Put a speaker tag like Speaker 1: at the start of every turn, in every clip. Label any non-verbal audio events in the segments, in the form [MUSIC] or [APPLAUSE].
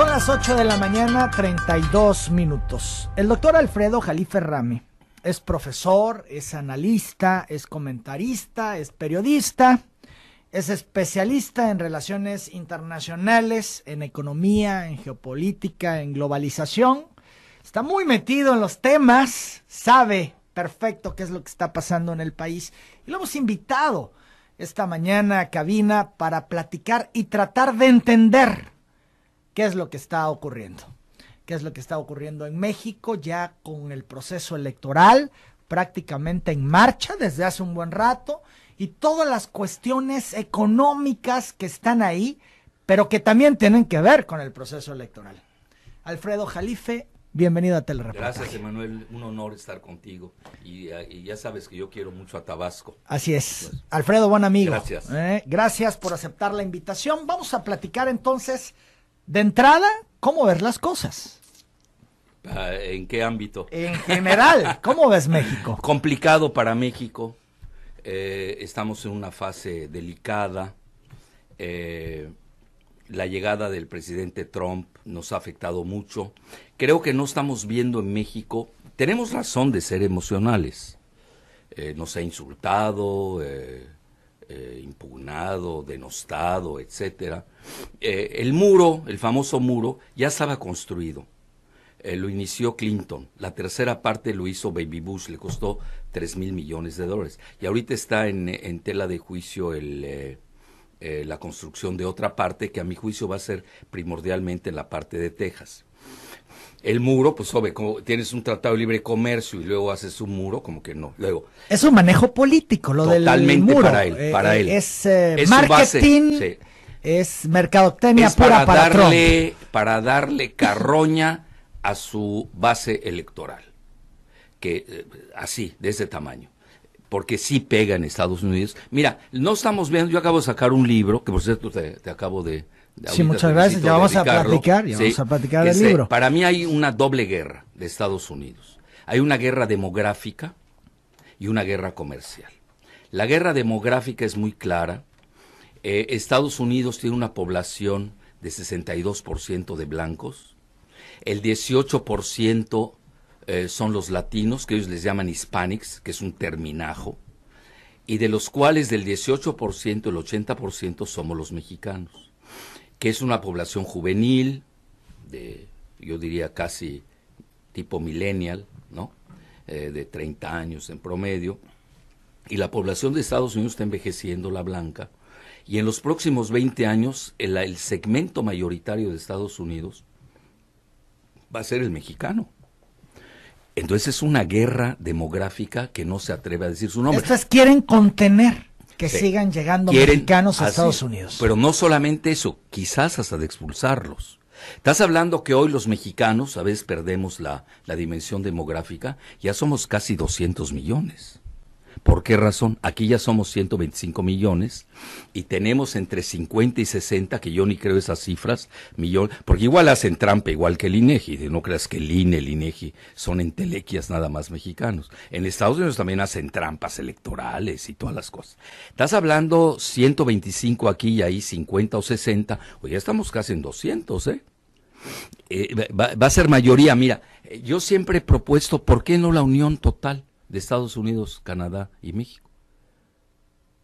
Speaker 1: Son las 8 de la mañana, 32 minutos. El doctor Alfredo Jalife Rame es profesor, es analista, es comentarista, es periodista, es especialista en relaciones internacionales, en economía, en geopolítica, en globalización. Está muy metido en los temas, sabe perfecto qué es lo que está pasando en el país y lo hemos invitado esta mañana a cabina para platicar y tratar de entender ¿Qué es lo que está ocurriendo? ¿Qué es lo que está ocurriendo en México ya con el proceso electoral prácticamente en marcha desde hace un buen rato y todas las cuestiones económicas que están ahí, pero que también tienen que ver con el proceso electoral? Alfredo Jalife, Bienvenido a Tele. Gracias, Emanuel.
Speaker 2: Un honor estar contigo. Y, ya sabes que yo quiero mucho a Tabasco.
Speaker 1: Así es. Pues, Alfredo, buen amigo. Gracias. Eh, gracias por aceptar la invitación. Vamos a platicar entonces de entrada, ¿cómo ver las cosas?
Speaker 2: Ah, ¿En qué ámbito? En general, ¿cómo ves México? [LAUGHS] Complicado para México. Eh, estamos en una fase delicada. Eh, la llegada del presidente Trump nos ha afectado mucho. Creo que no estamos viendo en México, tenemos razón de ser emocionales. Eh, nos ha insultado, eh, impugnado, denostado, etcétera, eh, el muro, el famoso muro, ya estaba construido. Eh, lo inició Clinton. La tercera parte lo hizo Baby Bush, le costó 3 mil millones de dólares. Y ahorita está en, tela de juicio la construcción de otra parte que a mi juicio va a ser primordialmente en la parte de Texas el muro, pues obvio. como tienes un tratado de libre comercio y luego haces un muro, como que no. Luego
Speaker 1: es un manejo político lo del muro. para él, eh, para él. Es, eh, marketing, es mercadotecnia pura para, darle
Speaker 2: para darle carroña a su base electoral. Que eh, así, de ese tamaño porque sí pega en Estados Unidos. Mira, no estamos viendo, yo acabo de sacar un libro, que por cierto te acabo de, Sí, muchas gracias. Ya vamos a platicar, ya vamos a platicar del libro. Para mí hay una doble guerra de Estados Unidos. Hay una guerra demográfica y una guerra comercial. La guerra demográfica es muy clara. Eh, Estados Unidos tiene una población de 62% de blancos. El 18% eh, son los latinos, que ellos les llaman hispanics, que es un terminajo. Y de los cuales del 18% el 80% somos los mexicanos que es una población juvenil, de, yo diría casi tipo millennial, ¿no? Eh, de 30 años en promedio. Y la población de Estados Unidos está envejeciendo, la blanca. Y en los próximos 20 años, el, el segmento mayoritario de Estados Unidos va a ser el mexicano. Entonces es una guerra demográfica que no se atreve a decir su nombre. Estas
Speaker 1: quieren contener que sigan llegando mexicanos a Estados Unidos.
Speaker 2: Pero no solamente eso, quizás hasta de expulsarlos. Estás hablando que hoy los mexicanos, a veces perdemos la, la dimensión demográfica, ya somos casi 200 millones. ¿Por qué razón? Aquí ya somos 125 millones y tenemos entre 50 y 60, que yo ni creo esas cifras, millón, porque igual hacen trampa, igual que el INEGI, no creas que el INE, el INEGI son entelequias nada más mexicanos. En Estados Unidos también hacen trampas electorales y todas las cosas. Estás hablando 125 aquí y ahí, 50 o 60, o pues ya estamos casi en 200, ¿eh? eh va a ser mayoría, mira, eh, yo siempre he propuesto, ¿por qué no la unión total? de Estados Unidos, Canadá y México.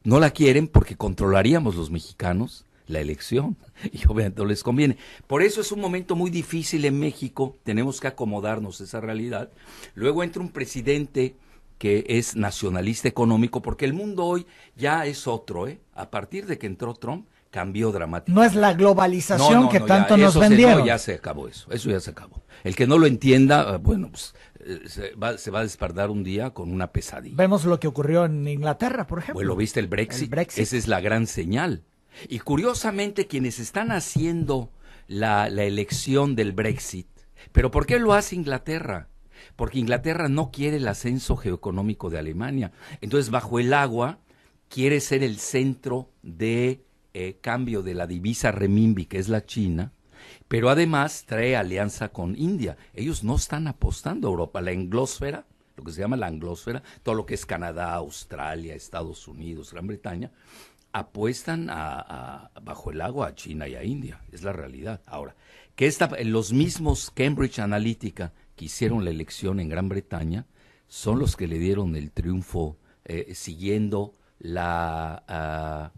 Speaker 2: No la quieren porque controlaríamos los mexicanos la elección [LAUGHS] y obviamente no les conviene. Por eso es un momento muy difícil en México, tenemos que acomodarnos a esa realidad. Luego entra un presidente que es nacionalista económico, porque el mundo hoy ya es otro, ¿eh? A partir de que entró Trump, cambió dramáticamente.
Speaker 1: No es la globalización que tanto nos vendieron. ya
Speaker 2: se acabó eso, eso ya se acabó. El que no lo entienda, ah, bueno, pues se va, a despertar un día con una pesadilla.
Speaker 1: Vemos lo que ocurrió en Inglaterra, por ejemplo. lo
Speaker 2: viste el Brexit. Esa es la gran señal. Y curiosamente, quienes están haciendo la, elección del Brexit, ¿pero por qué lo hace Inglaterra? Porque Inglaterra no quiere el ascenso geoeconómico de Alemania. Entonces, bajo el agua, quiere ser el centro de eh, cambio de la divisa remimbi, que es la China, pero además trae alianza con India. Ellos no están apostando a Europa, la anglósfera, lo que se llama la anglósfera, todo lo que es Canadá, Australia, Estados Unidos, Gran Bretaña, apuestan a, bajo el agua a China y a India, es la realidad. Ahora, que los mismos Cambridge Analytica que hicieron la elección en Gran Bretaña son los que le dieron el triunfo eh, siguiendo ah,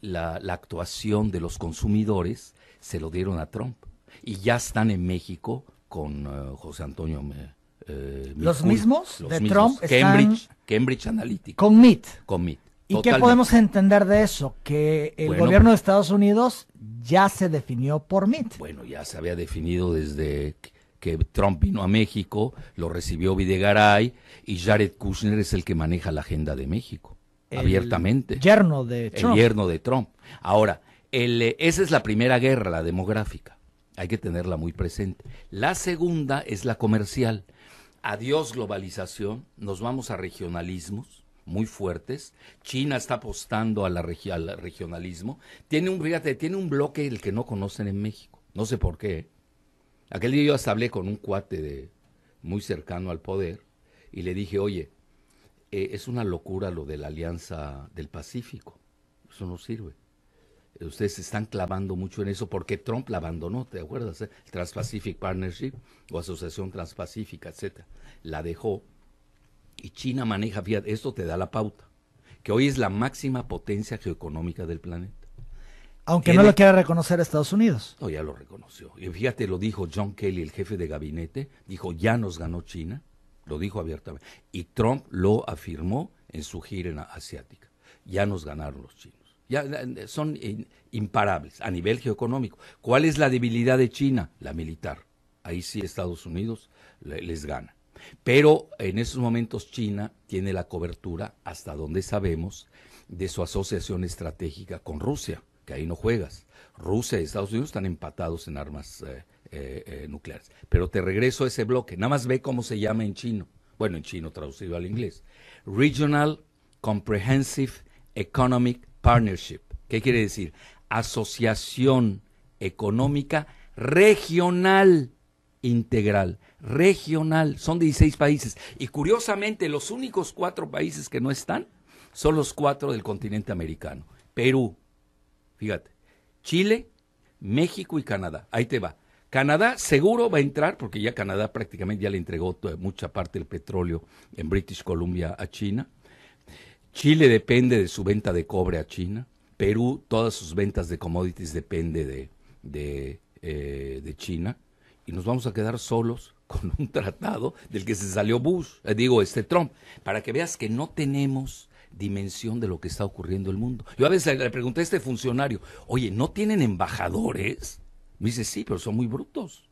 Speaker 2: la, la, actuación de los consumidores se lo dieron a Trump. Y ya están en México con eh, José Antonio. Eh, eh, ¿Los mismos de Trump? Cambridge, Cambridge Analytica. Con MIT. ¿Y qué podemos
Speaker 1: entender de eso? Que el gobierno pues- de Estados Unidos ya se definió por MIT. Bueno,
Speaker 2: ya se había definido desde que Trump vino a México, lo recibió Videgaray y Jared Kushner es el que maneja la agenda de México, abiertamente. Yerno
Speaker 1: de Trump. El yerno
Speaker 2: de Trump. Ahora, eh, esa es la primera guerra, la demográfica. Hay que tenerla muy presente. La segunda es la comercial. Adiós globalización, nos vamos a regionalismos muy fuertes. China está apostando a la al regionalismo. Tiene un, fíjate, tiene un bloque el que no conocen en México. No sé por qué. ¿eh? Aquel día yo hasta hablé con un cuate de, muy cercano al poder y le dije, oye, eh, es una locura lo de la Alianza del Pacífico. Eso no sirve ustedes se están clavando mucho en eso porque Trump la abandonó, ¿te acuerdas? Eh? El trans Transpacific Partnership o Asociación Transpacífica, etcétera, la dejó y China maneja, fíjate, esto te da la pauta, que hoy es la máxima potencia geoeconómica del planeta.
Speaker 1: Aunque no lo quiera reconocer Estados Unidos. No, ya
Speaker 2: lo reconoció. Y fíjate, lo dijo John Kelly, el jefe de gabinete, dijo, ya nos ganó China, lo dijo abiertamente. Y Trump lo afirmó en su gira asiática, ya nos ganaron los chinos. Ya son imparables a nivel geoeconómico. ¿Cuál es la debilidad de China? La militar. Ahí sí Estados Unidos les gana. Pero en esos momentos China tiene la cobertura, hasta donde sabemos, de su asociación estratégica con Rusia, que ahí no juegas. Rusia y Estados Unidos están empatados en armas eh, eh, eh, nucleares. Pero te regreso a ese bloque, nada más ve cómo se llama en chino. Bueno, en chino traducido al inglés. Regional Comprehensive Economic Partnership. ¿Qué quiere decir? Asociación Económica Regional Integral. Regional. Son 16 países. Y curiosamente, los únicos cuatro países que no están son los cuatro del continente americano. Perú, fíjate, Chile, México y Canadá. Ahí te va. Canadá seguro va a entrar porque ya Canadá prácticamente ya le entregó mucha parte del petróleo en British Columbia a China. Chile depende de su venta de cobre a China. Perú, todas sus ventas de commodities depende de, de, eh, China. Y nos vamos a quedar solos [LAUGHS] con un tratado del que se salió Bush, eh, digo, este Trump, para que veas que no tenemos dimensión de lo que está ocurriendo en el mundo. Yo a veces le, pregunté a este funcionario, oye, ¿no tienen embajadores? Me dice, sí, pero son muy brutos.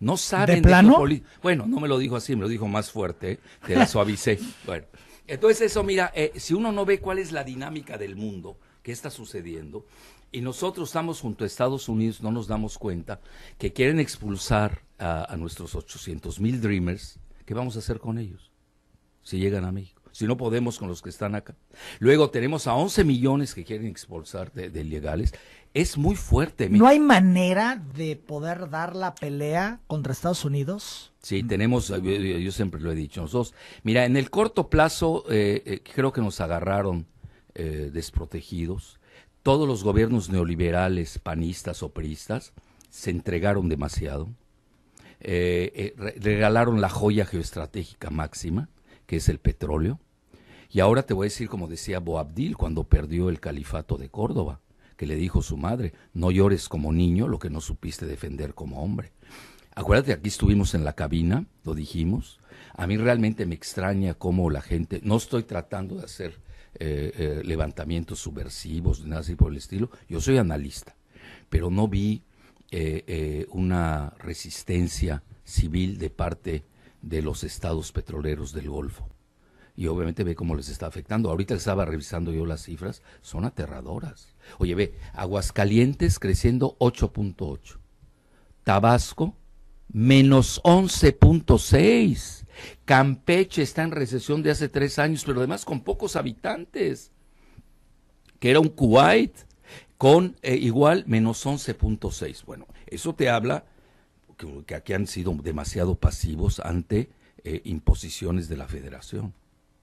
Speaker 2: No saben ¿De plano? bueno, no me lo dijo así, me lo dijo más fuerte, ¿eh? te la suavicé. [LAUGHS] bueno. Entonces eso, mira, eh, si uno no ve cuál es la dinámica del mundo, que está sucediendo, y nosotros estamos junto a Estados Unidos, no nos damos cuenta que quieren expulsar a, nuestros 800 mil Dreamers, ¿qué vamos a hacer con ellos si llegan a México? Si no podemos con los que están acá. Luego tenemos a 11 millones que quieren expulsar de, de ilegales es muy fuerte. ¿No hay
Speaker 1: manera de poder dar la pelea contra Estados Unidos?
Speaker 2: Sí, tenemos, yo, siempre lo he dicho, nosotros, mira, en el corto plazo eh, eh, creo que nos agarraron eh, desprotegidos. Todos los gobiernos neoliberales, panistas o se entregaron demasiado. regalaron la joya geoestratégica máxima, que es el petróleo. Y ahora te voy a decir, como decía Boabdil cuando perdió el califato de Córdoba, que le dijo su madre, no llores como niño lo que no supiste defender como hombre. Acuérdate, aquí estuvimos en la cabina, lo dijimos. A mí realmente me extraña cómo la gente, no estoy tratando de hacer eh, eh, levantamientos subversivos, nada así por el estilo, yo soy analista, pero no vi eh, una resistencia civil de parte de los estados petroleros del Golfo y obviamente ve cómo les está afectando. Ahorita estaba revisando yo las cifras, son aterradoras. Oye, ve, Aguascalientes creciendo 8.8, Tabasco menos 11.6, Campeche está en recesión de hace tres años, pero además con pocos habitantes, que era un Kuwait, con eh, igual menos 11.6. Bueno, eso te habla que, aquí han sido demasiado pasivos ante eh, imposiciones de la federación.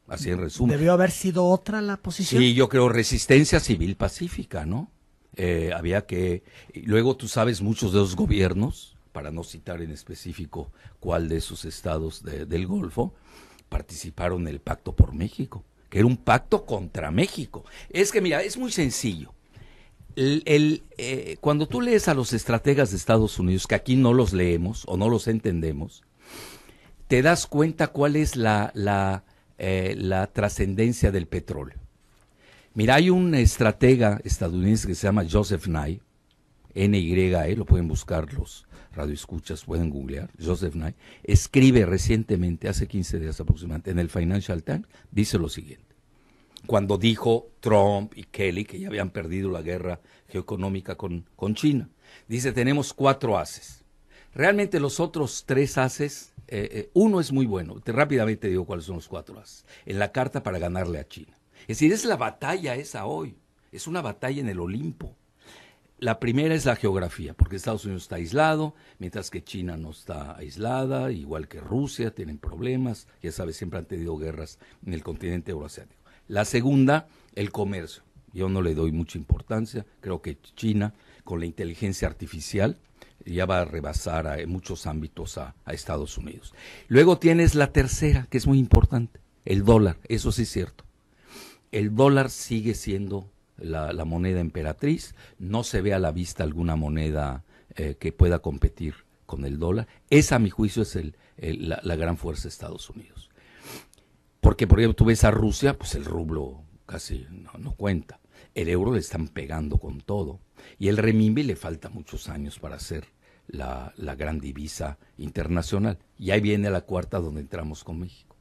Speaker 2: Así en resumen. Debió
Speaker 1: haber sido otra la posición. Sí, yo
Speaker 2: creo resistencia civil pacífica, ¿no? Eh, había que. Luego tú sabes muchos de los gobiernos, para no citar en específico cuál de esos estados del Golfo, participaron en el Pacto por México, que era un pacto contra México. Es que, mira, es muy sencillo. Eh, cuando tú lees a los estrategas de Estados Unidos, que aquí no los leemos o no los entendemos, te das cuenta cuál es la eh, la trascendencia del petróleo. Mira, hay un estratega estadounidense que se llama Joseph Nye, N-Y-E, lo pueden buscar los radioescuchas, pueden googlear, Joseph Nye, escribe recientemente, hace 15 días aproximadamente, en el Financial Times, dice lo siguiente. Cuando dijo Trump y Kelly que ya habían perdido la guerra geoeconómica con, con China, dice, tenemos cuatro haces. Realmente los otros tres haces eh, eh, uno es muy bueno. Te, rápidamente digo cuáles son los cuatro as. En la carta para ganarle a China. Es decir, es la batalla esa hoy. Es una batalla en el Olimpo. La primera es la geografía, porque Estados Unidos está aislado, mientras que China no está aislada, igual que Rusia, tienen problemas, ya sabes, siempre han tenido guerras en el continente euroasiático. La segunda, el comercio. Yo no le doy mucha importancia, creo que China, con la inteligencia artificial, ya va a rebasar a, en muchos ámbitos a, Estados Unidos. Luego tienes la tercera, que es muy importante, el dólar, eso sí es cierto. El dólar sigue siendo la, moneda emperatriz, no se ve a la vista alguna moneda eh, que pueda competir con el dólar. Esa, a mi juicio, es la, gran fuerza de Estados Unidos. Porque, por ejemplo, tú ves a Rusia, pues el rublo casi no, no cuenta. El euro le están pegando con todo. Y el renminbi le falta muchos años para ser la, la gran divisa internacional. Y ahí viene la cuarta donde entramos con México.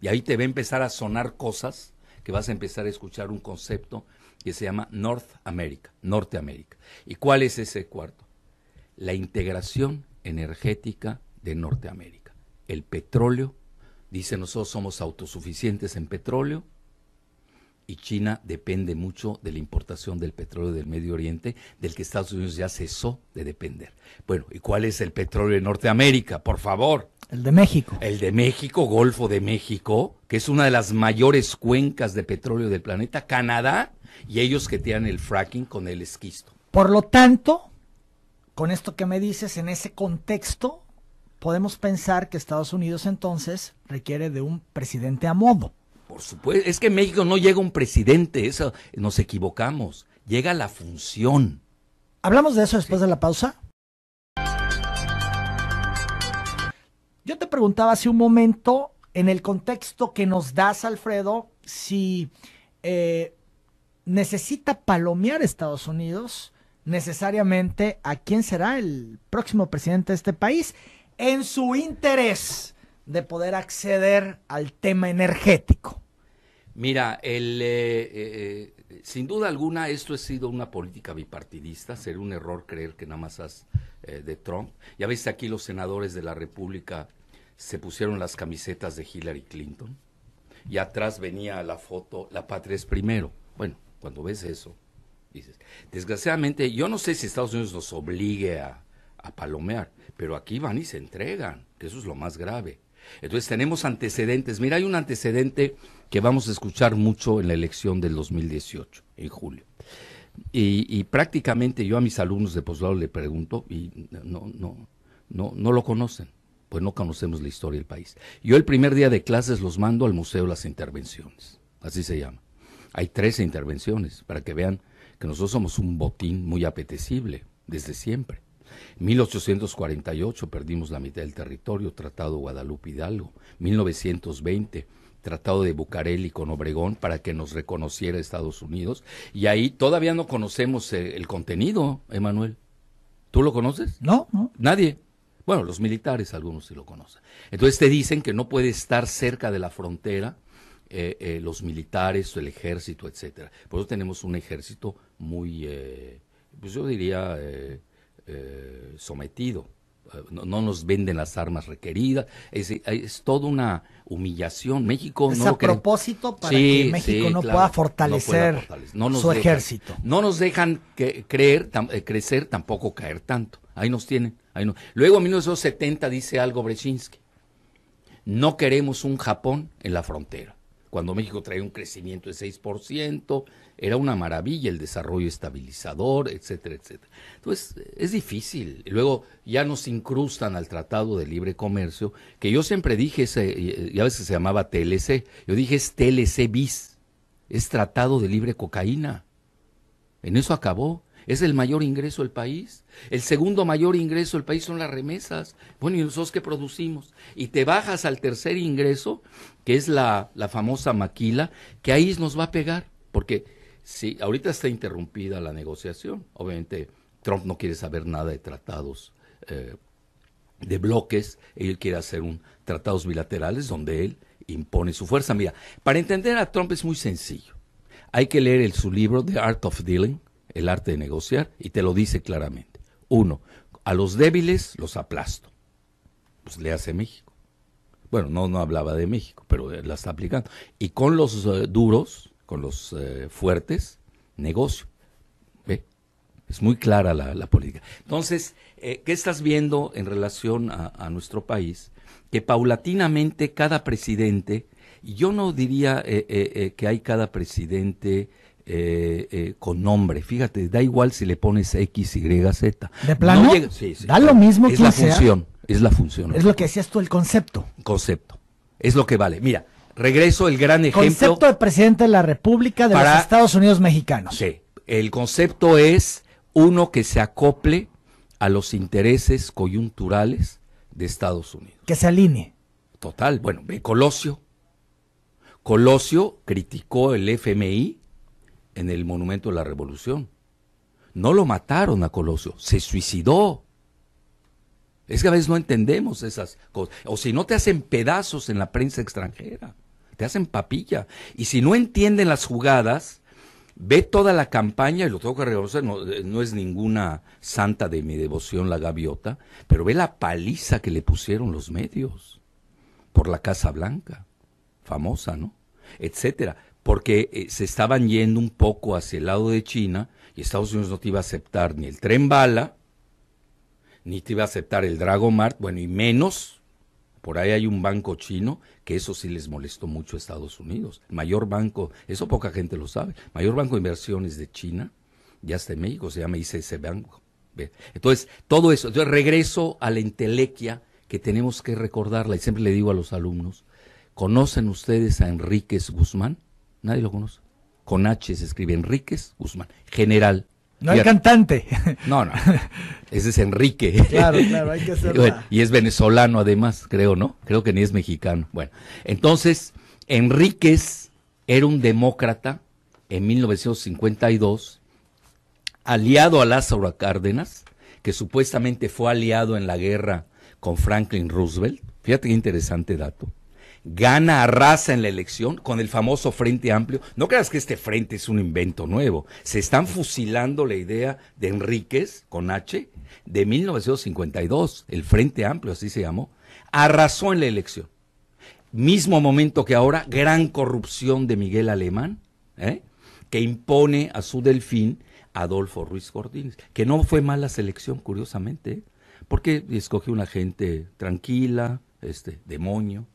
Speaker 2: Y ahí te va a empezar a sonar cosas que vas a empezar a escuchar un concepto que se llama North America, Norteamérica. ¿Y cuál es ese cuarto? La integración energética de Norteamérica. El petróleo, dice nosotros somos autosuficientes en petróleo, y China depende mucho de la importación del petróleo del Medio Oriente, del que Estados Unidos ya cesó de depender. Bueno, ¿y cuál es el petróleo de Norteamérica? Por favor.
Speaker 1: El de México.
Speaker 2: El de México, Golfo de México, que es una de las mayores cuencas de petróleo del planeta, Canadá, y ellos que tienen el fracking con el esquisto.
Speaker 1: Por lo tanto, con esto que me dices, en ese contexto, podemos pensar que Estados Unidos entonces requiere de un presidente a modo.
Speaker 2: Por supuesto, es que en México no llega un presidente, eso nos equivocamos, llega la función.
Speaker 1: Hablamos de eso después de la pausa. Yo te preguntaba hace un momento, en el contexto que nos das, Alfredo, si eh, necesita palomear Estados Unidos necesariamente a quién será el próximo presidente de este país en su interés de poder acceder al tema energético.
Speaker 2: Mira, el, eh, eh, eh, sin duda alguna esto ha sido una política bipartidista, sería un error creer que nada más has de Trump. Ya viste aquí los senadores de la República se pusieron las camisetas de Hillary Clinton y atrás venía la foto La patria es primero. Bueno, cuando ves eso, dices, desgraciadamente yo no sé si Estados Unidos nos obligue a, a palomear, pero aquí van y se entregan, que eso es lo más grave. Entonces tenemos antecedentes, mira, hay un antecedente que vamos a escuchar mucho en la elección del 2018, en julio. Y, prácticamente yo a mis alumnos de posgrado le pregunto y no, no, no, no lo conocen, pues no conocemos la historia del país. Yo el primer día de clases los mando al Museo de las Intervenciones, así se llama. Hay 13 intervenciones para que vean que nosotros somos un botín muy apetecible desde siempre. 1848 perdimos la mitad del territorio, Tratado Guadalupe Hidalgo. 1920 Tratado de Bucareli con Obregón para que nos reconociera Estados Unidos. Y ahí todavía no conocemos eh, el contenido, Emanuel. ¿Tú lo conoces? No, no. Nadie. Bueno, los militares algunos sí lo conocen. Entonces te dicen que no puede estar cerca de la frontera eh, eh, los militares, el ejército, etcétera. Por eso tenemos un ejército muy, pues yo diría, sometido no, nos venden las armas requeridas, es, toda una humillación. México es no a propósito para que México no, pueda fortalecer su ejército. No nos dejan eh, crecer, tampoco caer tanto. Ahí nos tienen. Ahí Luego en 1970 dice algo Brzezinski. No queremos un Japón en la frontera cuando México traía un crecimiento de 6%, era una maravilla el desarrollo estabilizador, etcétera, etcétera. Entonces, es difícil. Luego ya nos incrustan al Tratado de Libre Comercio, que yo siempre dije, ese, ya a veces se llamaba TLC, yo dije es TLC bis, es Tratado de Libre Cocaína. En eso acabó es el mayor ingreso del país. El segundo mayor ingreso del país son las remesas. Bueno, ¿y nosotros que producimos? Y te bajas al tercer ingreso, que es la, famosa maquila, que ahí nos va a pegar, porque si ahorita está interrumpida la negociación. Obviamente, Trump no quiere saber nada de tratados. Eh, de bloques, él quiere hacer un tratados bilaterales donde él impone su fuerza. Mira, para entender a Trump es muy sencillo. Hay que leer su libro The Art of Dealing, el arte de negociar y te lo dice claramente. Uno, a los débiles los aplasto. Pues le hace México. Bueno, no, no hablaba de México, pero la está aplicando. Y con los eh, duros, con los eh, fuertes, negocio. ¿Ve? Es muy clara la, política. Entonces, eh, ¿qué estás viendo en relación a, a, nuestro país? Que paulatinamente cada presidente, y yo no diría que hay cada presidente eh, eh, con nombre. Fíjate, da igual si le pones X, Y, Z. ¿De plano? da lo mismo es la función, es la función. Es
Speaker 1: lo que decías tú, el concepto.
Speaker 2: Concepto. Es lo que vale. Mira, regreso el gran ejemplo. Concepto
Speaker 1: de presidente de la República de los Estados Unidos mexicanos.
Speaker 2: Sí. El concepto es uno que se acople a los intereses coyunturales de Estados Unidos.
Speaker 1: Que se alinee.
Speaker 2: Total. Bueno, ve Colosio. Colosio criticó el FMI en el Monumento de la Revolución. No lo mataron a Colosio, se suicidó. Es que a veces no entendemos esas cosas. O si no te hacen pedazos en la prensa extranjera, te hacen papilla. Y si no entienden las jugadas, ve toda la campaña, y lo tengo que reconocer, no, eh, no es ninguna santa de mi devoción la gaviota, pero ve la paliza que le pusieron los medios por la Casa Blanca, famosa, ¿no? Etcétera porque eh, se estaban yendo un poco hacia el lado de China y Estados Unidos no te iba a aceptar ni el tren bala, ni te iba a aceptar el Dragomart, bueno, y menos, por ahí hay un banco chino que eso sí les molestó mucho a Estados Unidos. mayor banco, eso poca gente lo sabe, mayor banco de inversiones de China, ya está en México, se llama ese Banco. Entonces, todo eso, yo regreso a la intelequia que tenemos que recordarla y siempre le digo a los alumnos, ¿conocen ustedes a Enríquez Guzmán? Nadie lo conoce. Con H se escribe Enríquez Guzmán, general. No hay cantante. No, no. [LAUGHS] Ese es Enrique. Claro, claro, hay que [LAUGHS] hacerlo. y es venezolano además, creo, ¿no? Creo que ni es mexicano. Bueno, entonces, Enríquez era un demócrata en 1952, aliado a Lázaro Cárdenas, que supuestamente fue aliado en la guerra con Franklin Roosevelt. Fíjate qué interesante dato gana, arrasa en la elección con el famoso Frente Amplio. No creas que este frente es un invento nuevo. Se están fusilando la idea de Enríquez con H de 1952, el Frente Amplio, así se llamó. Arrasó en la elección. Mismo momento que ahora, gran corrupción de Miguel Alemán, ¿eh? que impone a su delfín Adolfo Ruiz Cortines, que no fue mala selección, curiosamente, ¿eh? porque escogió una gente tranquila, este, demonio,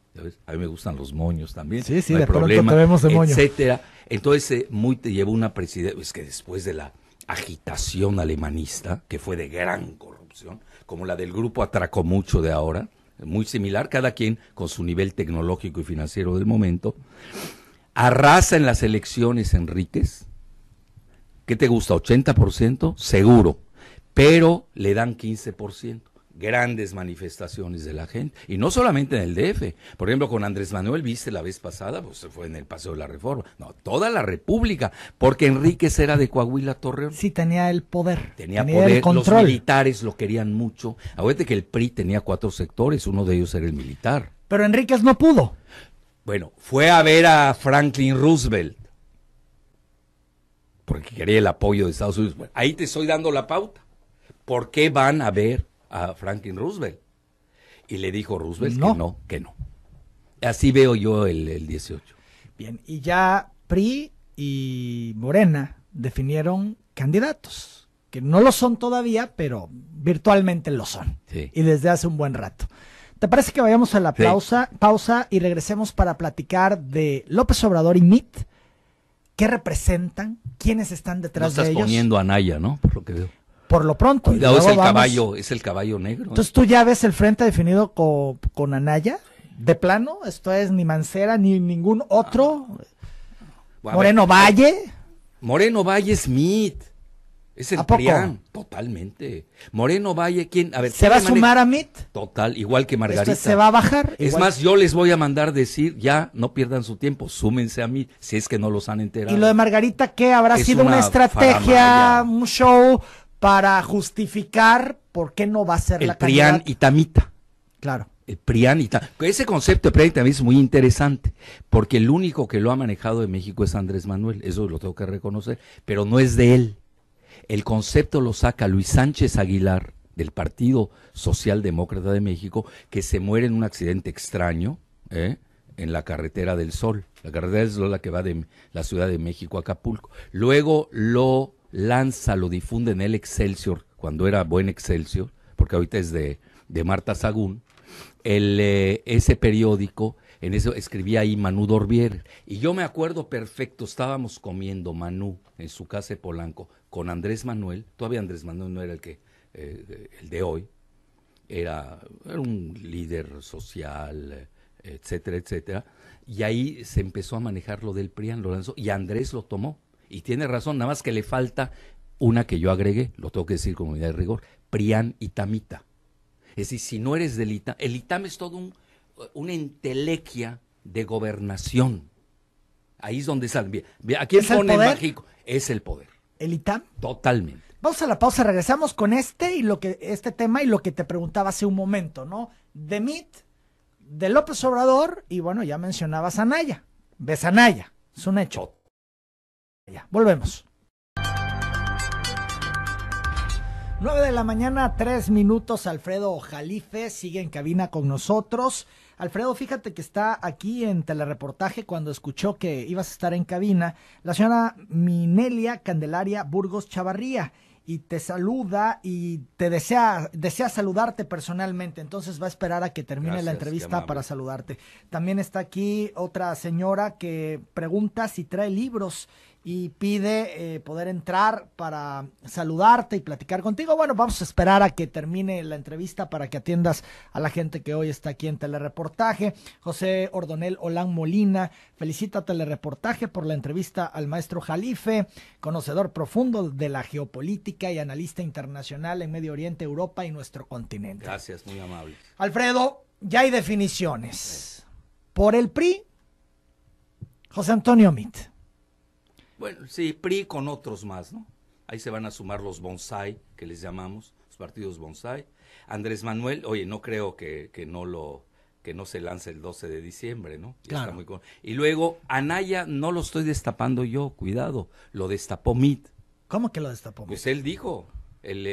Speaker 2: a mí me gustan los moños también. Sí, sí, problema, de etcétera. Entonces, eh, muy te llevó una presidencia, es que después de la agitación alemanista, que fue de gran corrupción, como la del grupo atracó Mucho de ahora, muy similar, cada quien con su nivel tecnológico y financiero del momento, arrasa en las elecciones Enríquez, ¿qué te gusta? ¿80%? Seguro, pero le dan 15% grandes manifestaciones de la gente. Y no solamente en el DF. Por ejemplo, con Andrés Manuel, viste la vez pasada, pues fue en el Paseo de la Reforma. No, toda la República, porque Enríquez era de Coahuila Torreón. Sí, tenía el poder. Tenía, poder, el control. los militares lo querían mucho. Acuérdate que el PRI tenía cuatro sectores, uno de ellos era el militar.
Speaker 1: Pero Enríquez no pudo.
Speaker 2: Bueno, fue a ver a Franklin Roosevelt porque quería el apoyo de Estados Unidos. ahí te estoy dando la pauta. ¿Por qué van a ver a Franklin Roosevelt. Y le dijo Roosevelt no. que no, que no. Así veo yo el, el 18.
Speaker 1: Bien, y ya PRI y Morena definieron candidatos, que no lo son todavía, pero virtualmente lo son. Y desde hace un buen rato. ¿Te parece que vayamos a la pausa, pausa y regresemos para platicar de López Obrador y MIT? ¿Qué representan? ¿Quiénes están detrás de ellos? Estás poniendo
Speaker 2: a Naya, ¿no? Por lo que veo
Speaker 1: por lo pronto. Cuidado, es el caballo, es el caballo negro. Entonces tú ya ves el frente definido con, Anaya, de plano, esto es ni Mancera ni ningún otro. Ah. Moreno Valle.
Speaker 2: Moreno Valle Smith. Es el poco? totalmente. Moreno Valle, ¿quién? A ver, ¿se va a sumar a Meet? Total, igual que Margarita. ¿Se va a bajar? Es más, yo les voy a mandar decir, ya, no pierdan su tiempo, súmense a MIT, si es que no los han enterado. ¿Y lo de
Speaker 1: Margarita qué? ¿Habrá sido una, estrategia, un show para justificar por qué no va a ser el la PRIAN y Tamita. Claro.
Speaker 2: El Prián y Tamita. Ese concepto de PRIAN Tamita es muy interesante, porque el único que lo ha manejado en México es Andrés Manuel, eso lo tengo que reconocer, pero no es de él. El concepto lo saca Luis Sánchez Aguilar del Partido Socialdemócrata de México, que se muere en un accidente extraño, ¿eh? en la carretera del Sol. La carretera del Sol es la que va de la Ciudad de México a Acapulco. Luego lo lanza, lo difunde en el Excelsior, cuando era buen Excelsior, porque ahorita es de, de Marta Sagún, el, eh, ese periódico, en eso escribía ahí Manu Dorbier. Y yo me acuerdo perfecto, estábamos comiendo Manu en su casa de Polanco con Andrés Manuel, todavía Andrés Manuel no era el que, eh, el de hoy, era, un líder social, eh, etcétera, etcétera. Y ahí se empezó a manejar lo del PRIAN, lo lanzó, y Andrés lo tomó y tiene razón, nada más que le falta una que yo agregué, lo tengo que decir con unidad de rigor, Prián Itamita. Es decir, si no eres del ITAM, el ITAM es todo un, una entelequia de gobernación. Ahí es donde sale. Aquí ¿Es pone el mágico. Es el poder. ¿El ITAM? Totalmente.
Speaker 1: Vamos a la pausa, regresamos con este y lo que, este tema y lo que te preguntaba hace un momento, ¿no? De MIT, de López Obrador, y bueno, ya mencionabas a Naya. Ves es un hecho volvemos. 9 de la mañana, 3 minutos. Alfredo Jalife sigue en cabina con nosotros. Alfredo, fíjate que está aquí en telereportaje cuando escuchó que ibas a estar en cabina. La señora Minelia Candelaria Burgos Chavarría y te saluda y te desea, desea saludarte personalmente. Entonces va a esperar a que termine la entrevista para saludarte. También está aquí otra señora que pregunta si trae libros y pide eh, poder entrar para saludarte y platicar contigo. Bueno, vamos a esperar a que termine la entrevista para que atiendas a la gente que hoy está aquí en Telereportaje. José Ordonel Olán Molina felicita Telereportaje por la entrevista al maestro Jalife, conocedor profundo de la geopolítica y analista internacional en Medio Oriente, Europa y nuestro continente.
Speaker 2: Gracias, muy amable.
Speaker 1: Alfredo, ya hay definiciones. Por el PRI, José Antonio Mit.
Speaker 2: Bueno, sí, PRI con otros más, ¿no? Ahí se van a sumar los bonsai, que les llamamos, los partidos bonsai. Andrés Manuel, oye, no creo que, no lo que no se lance el 12 de diciembre, ¿no? claro. Y luego, Anaya, no lo estoy destapando yo, cuidado, lo destapó MIT.
Speaker 1: ¿Cómo que lo destapó? Pues
Speaker 2: él dijo, él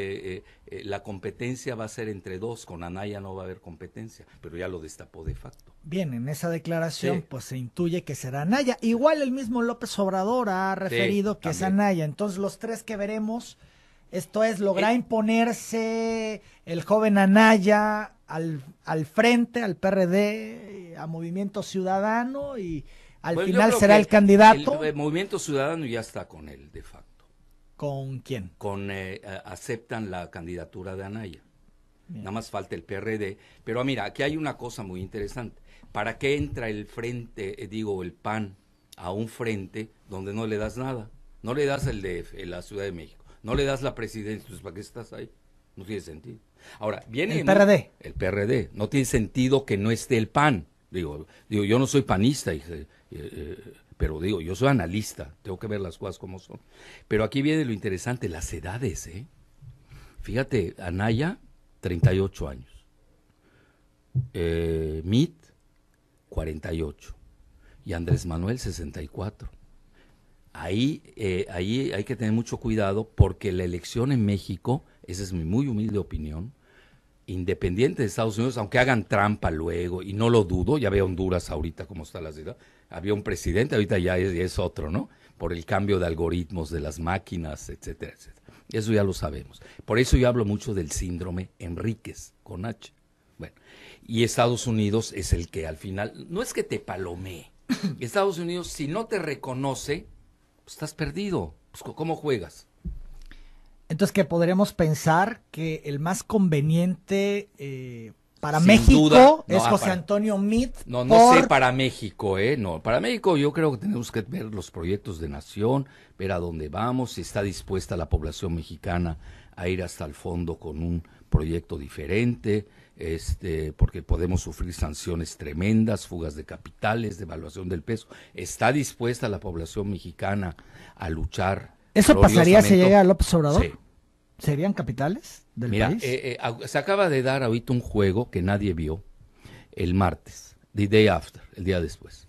Speaker 2: eh, la competencia va a ser entre dos, con Anaya no va a haber competencia, pero ya lo destapó de facto.
Speaker 1: Bien, en esa declaración pues se intuye que será Anaya. Igual el mismo López Obrador ha referido que es Anaya. Entonces los tres que veremos, esto es, logra eh. imponerse el joven Anaya al, al frente, al PRD, a Movimiento Ciudadano y al pues final será el candidato.
Speaker 2: Movimiento Ciudadano ya está con él de facto. ¿Con quién? Con eh, aceptan la candidatura de Anaya. Nada más falta el PRD. Pero mira, aquí hay una cosa muy interesante. ¿Para qué entra el frente, eh, digo, el PAN a un frente donde no le das nada? No le das el de eh, la Ciudad de México. No le das la presidencia. Entonces, ¿para qué estás ahí? No tiene sentido. Ahora, viene... El PRD. El PRD. No tiene sentido que no esté el PAN. Digo, digo yo no soy panista. Y, pero digo, yo soy analista, tengo que ver las cosas como son. Pero aquí viene lo interesante, las edades, ¿eh? Fíjate, Anaya, 38 años. Eh, Mit, 48. Y Andrés Manuel, 64. Ahí, eh, ahí hay que tener mucho cuidado porque la elección en México, esa es mi muy humilde opinión, independiente de Estados Unidos, aunque hagan trampa luego, y no lo dudo, ya ve Honduras ahorita cómo está la ciudad, había un presidente, ahorita ya es, otro, ¿no? Por el cambio de algoritmos de las máquinas, etcétera, etcétera. Eso ya lo sabemos. Por eso yo hablo mucho del síndrome Enríquez con H. Bueno, y Estados Unidos es el que al final, no es que te palomee, [COUGHS] Estados Unidos si no te reconoce, pues estás perdido, pues, ¿cómo juegas?
Speaker 1: Entonces, que podremos pensar que el más conveniente eh, para México es ah, José Antonio Mit. No, sé
Speaker 2: para México, ¿eh? No, para México yo creo que tenemos que ver los proyectos de nación, ver a dónde vamos, si está dispuesta la población mexicana a ir hasta el fondo con un proyecto diferente, este, porque podemos sufrir sanciones tremendas, fugas de capitales, devaluación del peso. ¿Está dispuesta la población mexicana a luchar ¿Eso pasaría si llega López Obrador?
Speaker 1: ¿Serían capitales del país?
Speaker 2: Eh, eh, se acaba de dar ahorita un juego que nadie vio el martes, the day after, el día después.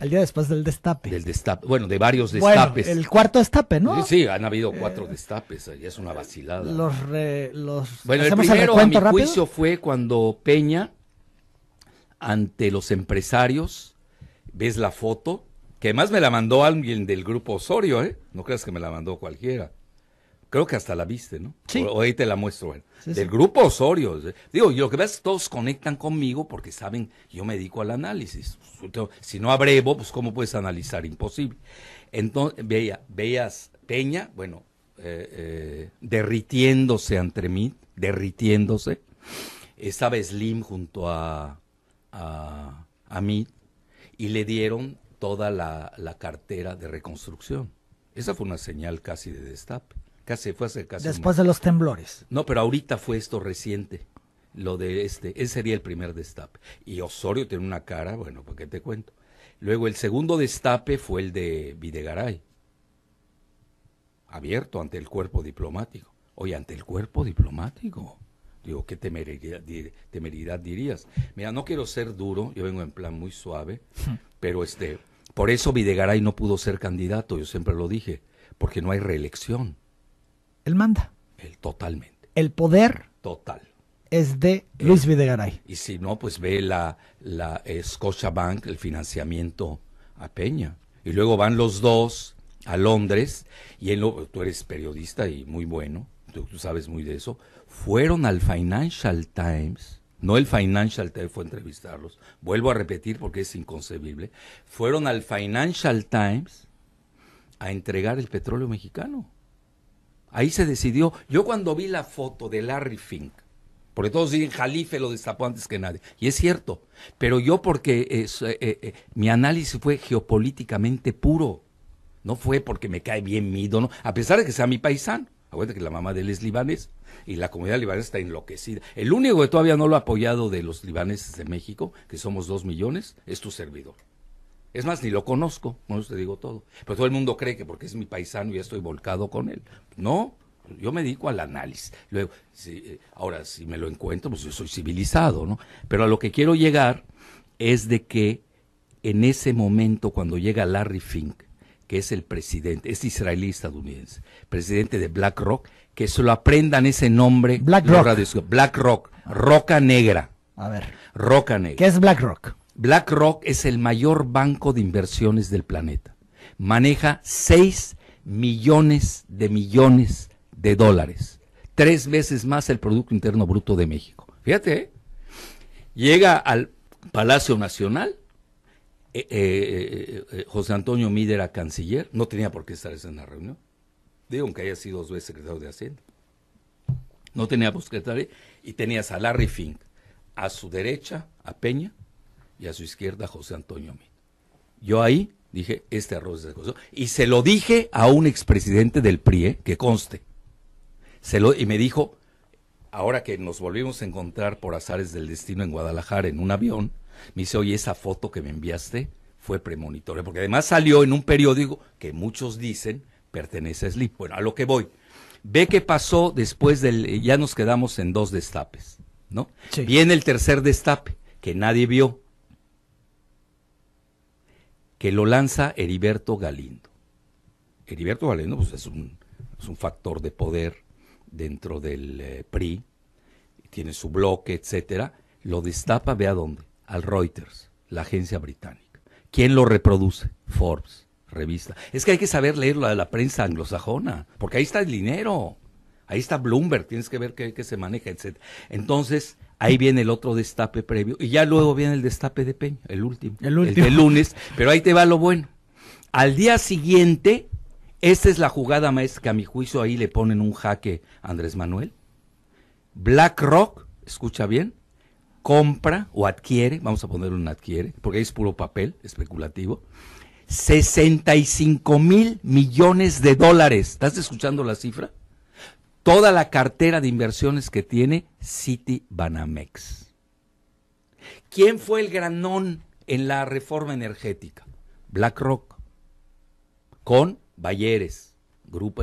Speaker 1: El día después del destape.
Speaker 2: Del destape, bueno, de varios destapes. el cuarto destape, ¿no? Sí, sí han habido eh, cuatro destapes, ahí es una vacilada. Los,
Speaker 1: los Bueno, el primero a mi juicio
Speaker 2: fue cuando Peña ante los empresarios ves la foto que además me la mandó alguien del grupo Osorio, ¿eh? No creas que me la mandó cualquiera. Creo que hasta la viste, ¿no? Sí. O, te la muestro. del grupo Osorio. ¿eh? Digo, yo lo que ves, todos conectan conmigo porque saben, yo me dedico al análisis. Si no abrevo, pues ¿cómo puedes analizar? Imposible. Entonces, veía, veías Peña, bueno, eh, eh, derritiéndose entre mí, derritiéndose. Estaba Slim junto a, a, a mí y le dieron toda la, cartera de reconstrucción. Esa fue una señal casi de destape. Casi fue casi Después de los
Speaker 1: temblores.
Speaker 2: No, pero ahorita fue esto reciente. Lo de este, ese sería el primer destape. Y Osorio tiene una cara, bueno, ¿por qué te cuento? Luego el segundo destape fue el de Videgaray, abierto ante el cuerpo diplomático. Oye, ante el cuerpo diplomático. Digo, ¿qué temeridad dirías? Mira, no quiero ser duro, yo vengo en plan muy suave, hmm. pero este, por eso Videgaray no pudo ser candidato, yo siempre lo dije, porque no hay
Speaker 1: reelección. Él manda.
Speaker 2: Él totalmente.
Speaker 1: El poder. Total. Es de Luis Videgaray.
Speaker 2: Y si no, pues ve la, la Bank, Scotiabank, el financiamiento a Peña. Y luego van los dos a Londres, y él, tú eres periodista y muy bueno, tú sabes muy de eso, fueron al Financial Times no el Financial Times fue a entrevistarlos, vuelvo a repetir porque es inconcebible, fueron al Financial Times a entregar el petróleo mexicano. Ahí se decidió. Yo cuando vi la foto de Larry Fink, porque todos dicen Jalife lo destapó antes que nadie, y es cierto, pero yo porque eh, eh, eh, mi análisis fue geopolíticamente puro, no fue porque me cae bien mi a pesar de que sea mi paisano. Acuérdate que la mamá de él es libanés, y la comunidad libanesa está enloquecida. El único que todavía no lo ha apoyado de los libaneses de México, que somos dos millones, es tu servidor. Es más, ni lo conozco, no te digo todo. Pero todo el mundo cree que porque es mi paisano ya estoy volcado con él. No, yo me dedico al análisis. Luego, eh, ahora, si me lo encuentro, pues yo soy civilizado, ¿no? Pero a lo que quiero llegar es de que en ese momento, cuando llega Larry Fink, que es el presidente, es israelí estadounidense, presidente de BlackRock, que se lo aprendan ese nombre. BlackRock. BlackRock, Roca Negra. A ver. Roca Negra. ¿Qué es BlackRock? BlackRock es el mayor banco de inversiones del planeta. Maneja 6 millones de millones de dólares. Tres veces más el Producto Interno Bruto de México. Fíjate, ¿eh? llega al Palacio Nacional eh, eh, eh, José Antonio Mid era canciller, no tenía por qué estar en la reunión. Digo, aunque haya sido dos veces secretario de Hacienda. No tenía por secretario y tenías a Larry Fink, a su derecha a Peña y a su izquierda José Antonio Mid. Yo ahí dije, este arroz es de José. Y se lo dije a un expresidente del PRI, que conste. Se lo, y me dijo, ahora que nos volvimos a encontrar por azares del destino en Guadalajara en un avión, me dice, oye, esa foto que me enviaste fue premonitoria, porque además salió en un periódico que muchos dicen pertenece a Slip. Bueno, a lo que voy. Ve qué pasó después del, eh, ya nos quedamos en dos destapes, ¿no? Viene el tercer destape, que nadie vio, que lo lanza Heriberto Galindo. Heriberto Galindo pues, es, un, es un factor de poder dentro del eh, PRI, tiene su bloque, etcétera, lo destapa, ve a dónde al Reuters, la agencia británica. ¿Quién lo reproduce? Forbes, revista. Es que hay que saber leer la la prensa anglosajona, porque ahí está el dinero. Ahí está Bloomberg, tienes que ver qué, se maneja, etc. Entonces, ahí viene el otro destape previo. Y ya luego viene el destape de Peña, el último. El lunes. Pero ahí te va lo bueno. Al día siguiente, esta es la jugada maestra que a mi juicio ahí le ponen un jaque Andrés Manuel. BlackRock, escucha bien, compra o adquiere, vamos a ponerlo un adquiere, porque es puro papel especulativo, 65 mil millones de dólares. ¿Estás escuchando la cifra? Toda la cartera de inversiones que tiene City Banamex. ¿Quién fue el granón en la reforma energética? BlackRock, con Bayeres, grupo,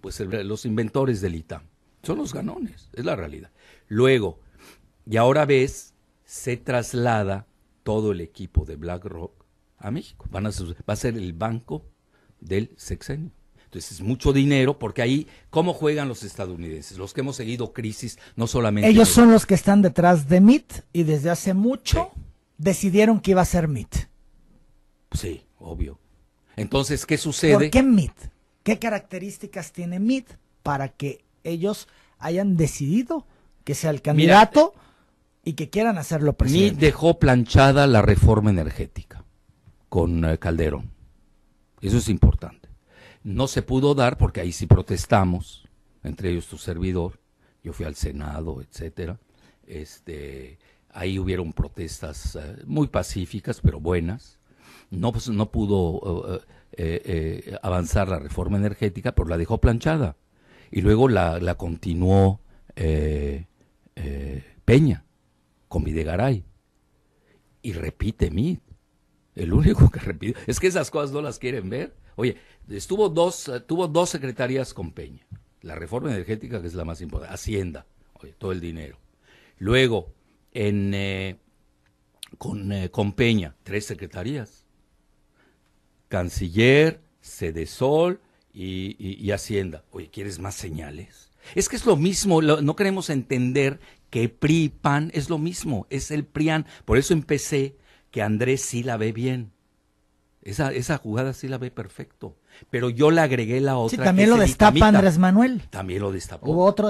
Speaker 2: pues, el, los inventores del ITAM. Son los ganones, es la realidad. Luego, y ahora ves, se traslada todo el equipo de BlackRock a México. va a ser el banco del sexenio. Entonces, es mucho dinero, porque ahí, ¿cómo juegan los estadounidenses? Los que hemos seguido crisis, no solamente. Ellos son
Speaker 1: los que están detrás de MIT y desde hace mucho decidieron que iba a ser MIT.
Speaker 2: Sí, obvio. Entonces, ¿qué sucede? ¿Por qué
Speaker 1: MIT? ¿Qué características tiene MIT para que ellos hayan decidido que sea el candidato y que quieran hacerlo presidente. Ni
Speaker 2: dejó planchada la reforma energética con eh, Calderón. Eso es importante. No se pudo dar porque ahí sí protestamos, entre ellos tu servidor, yo fui al Senado, etcétera. Este, ahí hubieron protestas eh, muy pacíficas, pero buenas. No, pues, no pudo eh, avanzar la reforma energética, pero la dejó planchada. Y luego la continuó Peña con Videgaray. Y repite mi. El único que repite. Es que esas cosas no las quieren ver. Oye, estuvo dos, tuvo dos secretarías con Peña. La reforma energética, que es la más importante. Hacienda. Oye, todo el dinero. Luego, en, eh, eh, con, Peña, tres secretarías. Canciller, Sede Sol y, y Hacienda. Oye, ¿quieres más señales? Es que es lo mismo, no queremos entender que PriPan es lo mismo, es el PRIAN. Por eso empecé que Andrés sí la ve bien. Esa, esa jugada sí la ve perfecto. Pero yo le agregué la otra. Sí, también lo destapa Andrés Manuel. También lo destapó. Hubo otro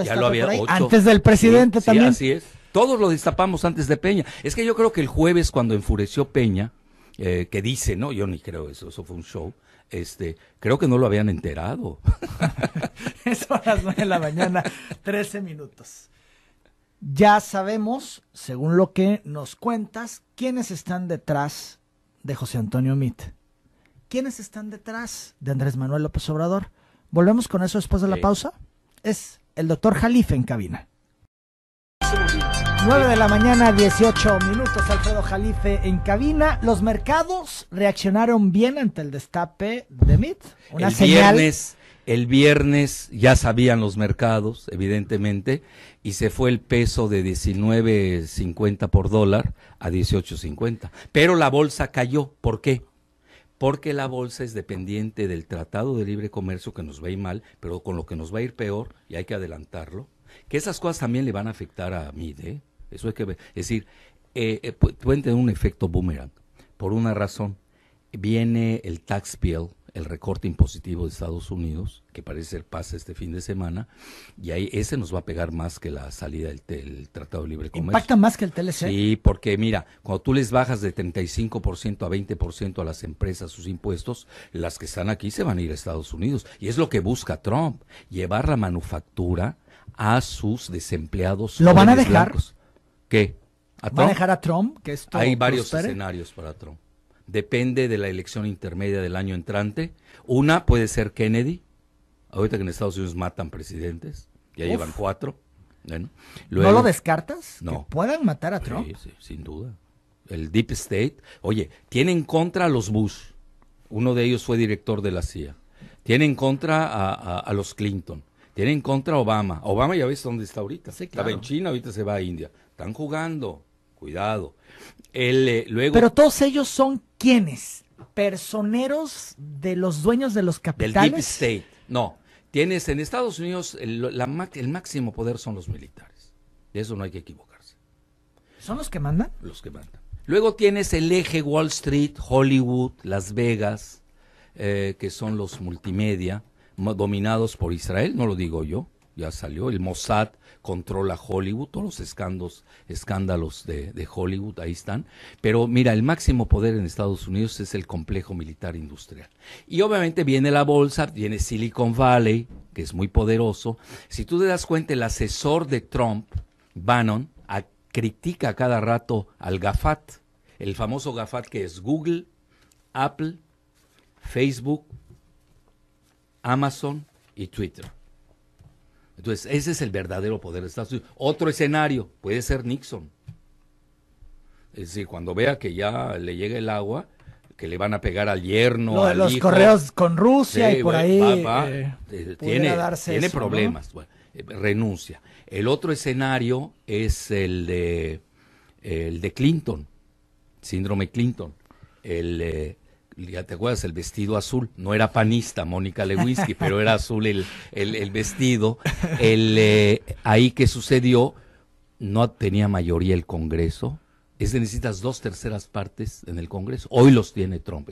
Speaker 2: Antes del presidente también. Sí, así es. Todos lo destapamos antes de Peña. Es que yo creo que el jueves, cuando enfureció Peña, eh, que dice, ¿no? Yo ni creo eso, eso fue un show este, creo que no lo habían enterado.
Speaker 1: [LAUGHS] Son las nueve de la mañana, 13 minutos. Ya sabemos, según lo que nos cuentas, quiénes están detrás de José Antonio Mit. ¿Quiénes están detrás de Andrés Manuel López Obrador? Volvemos con eso después de la pausa. Es el doctor Jalife en cabina. 9 de la mañana, 18 minutos, Alfredo Jalife en cabina. Los mercados reaccionaron bien ante el destape de MIT. el Viernes,
Speaker 2: el viernes ya sabían los mercados, evidentemente, y se fue el peso de 19.50 por dólar a 18.50. Pero la bolsa cayó. ¿Por qué? Porque la bolsa es dependiente del Tratado de Libre Comercio, que nos va a ir mal, pero con lo que nos va a ir peor, y hay que adelantarlo, que esas cosas también le van a afectar a Mide. ¿eh? Eso es que, es decir, eh, eh pueden tener un efecto boomerang. Por una razón, viene el tax bill, el recorte impositivo de Estados Unidos, que parece ser pasa este fin de semana, y ahí ese nos va a pegar más que la salida del, Tratado de Libre Comercio. ¿Impacta más que el TLC? Sí, porque mira, cuando tú les bajas de 35% a 20% a las empresas sus impuestos, las que están aquí se van a ir a Estados Unidos. Y es lo que busca Trump, llevar la manufactura a sus desempleados. ¿Lo van a dejar? ¿Qué? ¿A a dejar a Trump? Que Hay varios escenarios para Trump. Depende de la elección intermedia del año entrante. Una puede ser Kennedy. Ahorita que en Estados Unidos matan presidentes. Ya llevan cuatro. ¿No lo descartas? No. ¿Que
Speaker 1: puedan matar a Trump? Sí, sin duda.
Speaker 2: El Deep State. Oye, tienen en contra a los Bush. Uno de ellos fue director de la CIA. tienen en contra a, los Clinton. tienen contra a Obama. Obama ya ves dónde está ahorita. Estaba en China, ahorita se va a India están jugando. Cuidado. Eh, luego... Pero
Speaker 1: todos ellos son quienes? Personeros de los dueños de los capitales. Del
Speaker 2: State. No. Tienes en Estados Unidos el, máximo poder son los militares. De eso no hay que equivocarse.
Speaker 1: ¿Son los que mandan? Los que mandan.
Speaker 2: Luego tienes el eje Wall Street, Hollywood, Las Vegas, eh, que son los multimedia dominados por Israel, no lo digo yo, ya salió, el Mossad controla Hollywood, todos los escándalos, escándalos de, Hollywood, ahí están. Pero mira, el máximo poder en Estados Unidos es el complejo militar industrial. Y obviamente viene la bolsa, viene Silicon Valley, que es muy poderoso. Si tú te das cuenta, el asesor de Trump, Bannon, a, critica cada rato al GAFAT, el famoso GAFAT que es Google, Apple, Facebook, Amazon y Twitter. Entonces, ese es el verdadero poder de Estados Unidos. Otro escenario puede ser Nixon. Es decir, cuando vea que ya le llega el agua, que le van a pegar al yerno. No, de los correos con Rusia y por ahí. Eh, eh, tiene, problemas. Eh, renuncia. El otro escenario es el de, el de Clinton, síndrome Clinton. El, ya te acuerdas, el vestido azul. No era panista Mónica Lewinsky, pero era azul el, vestido. El, eh, ahí que sucedió, no tenía mayoría el Congreso. Es necesitas dos terceras partes en el Congreso. Hoy los tiene Trump.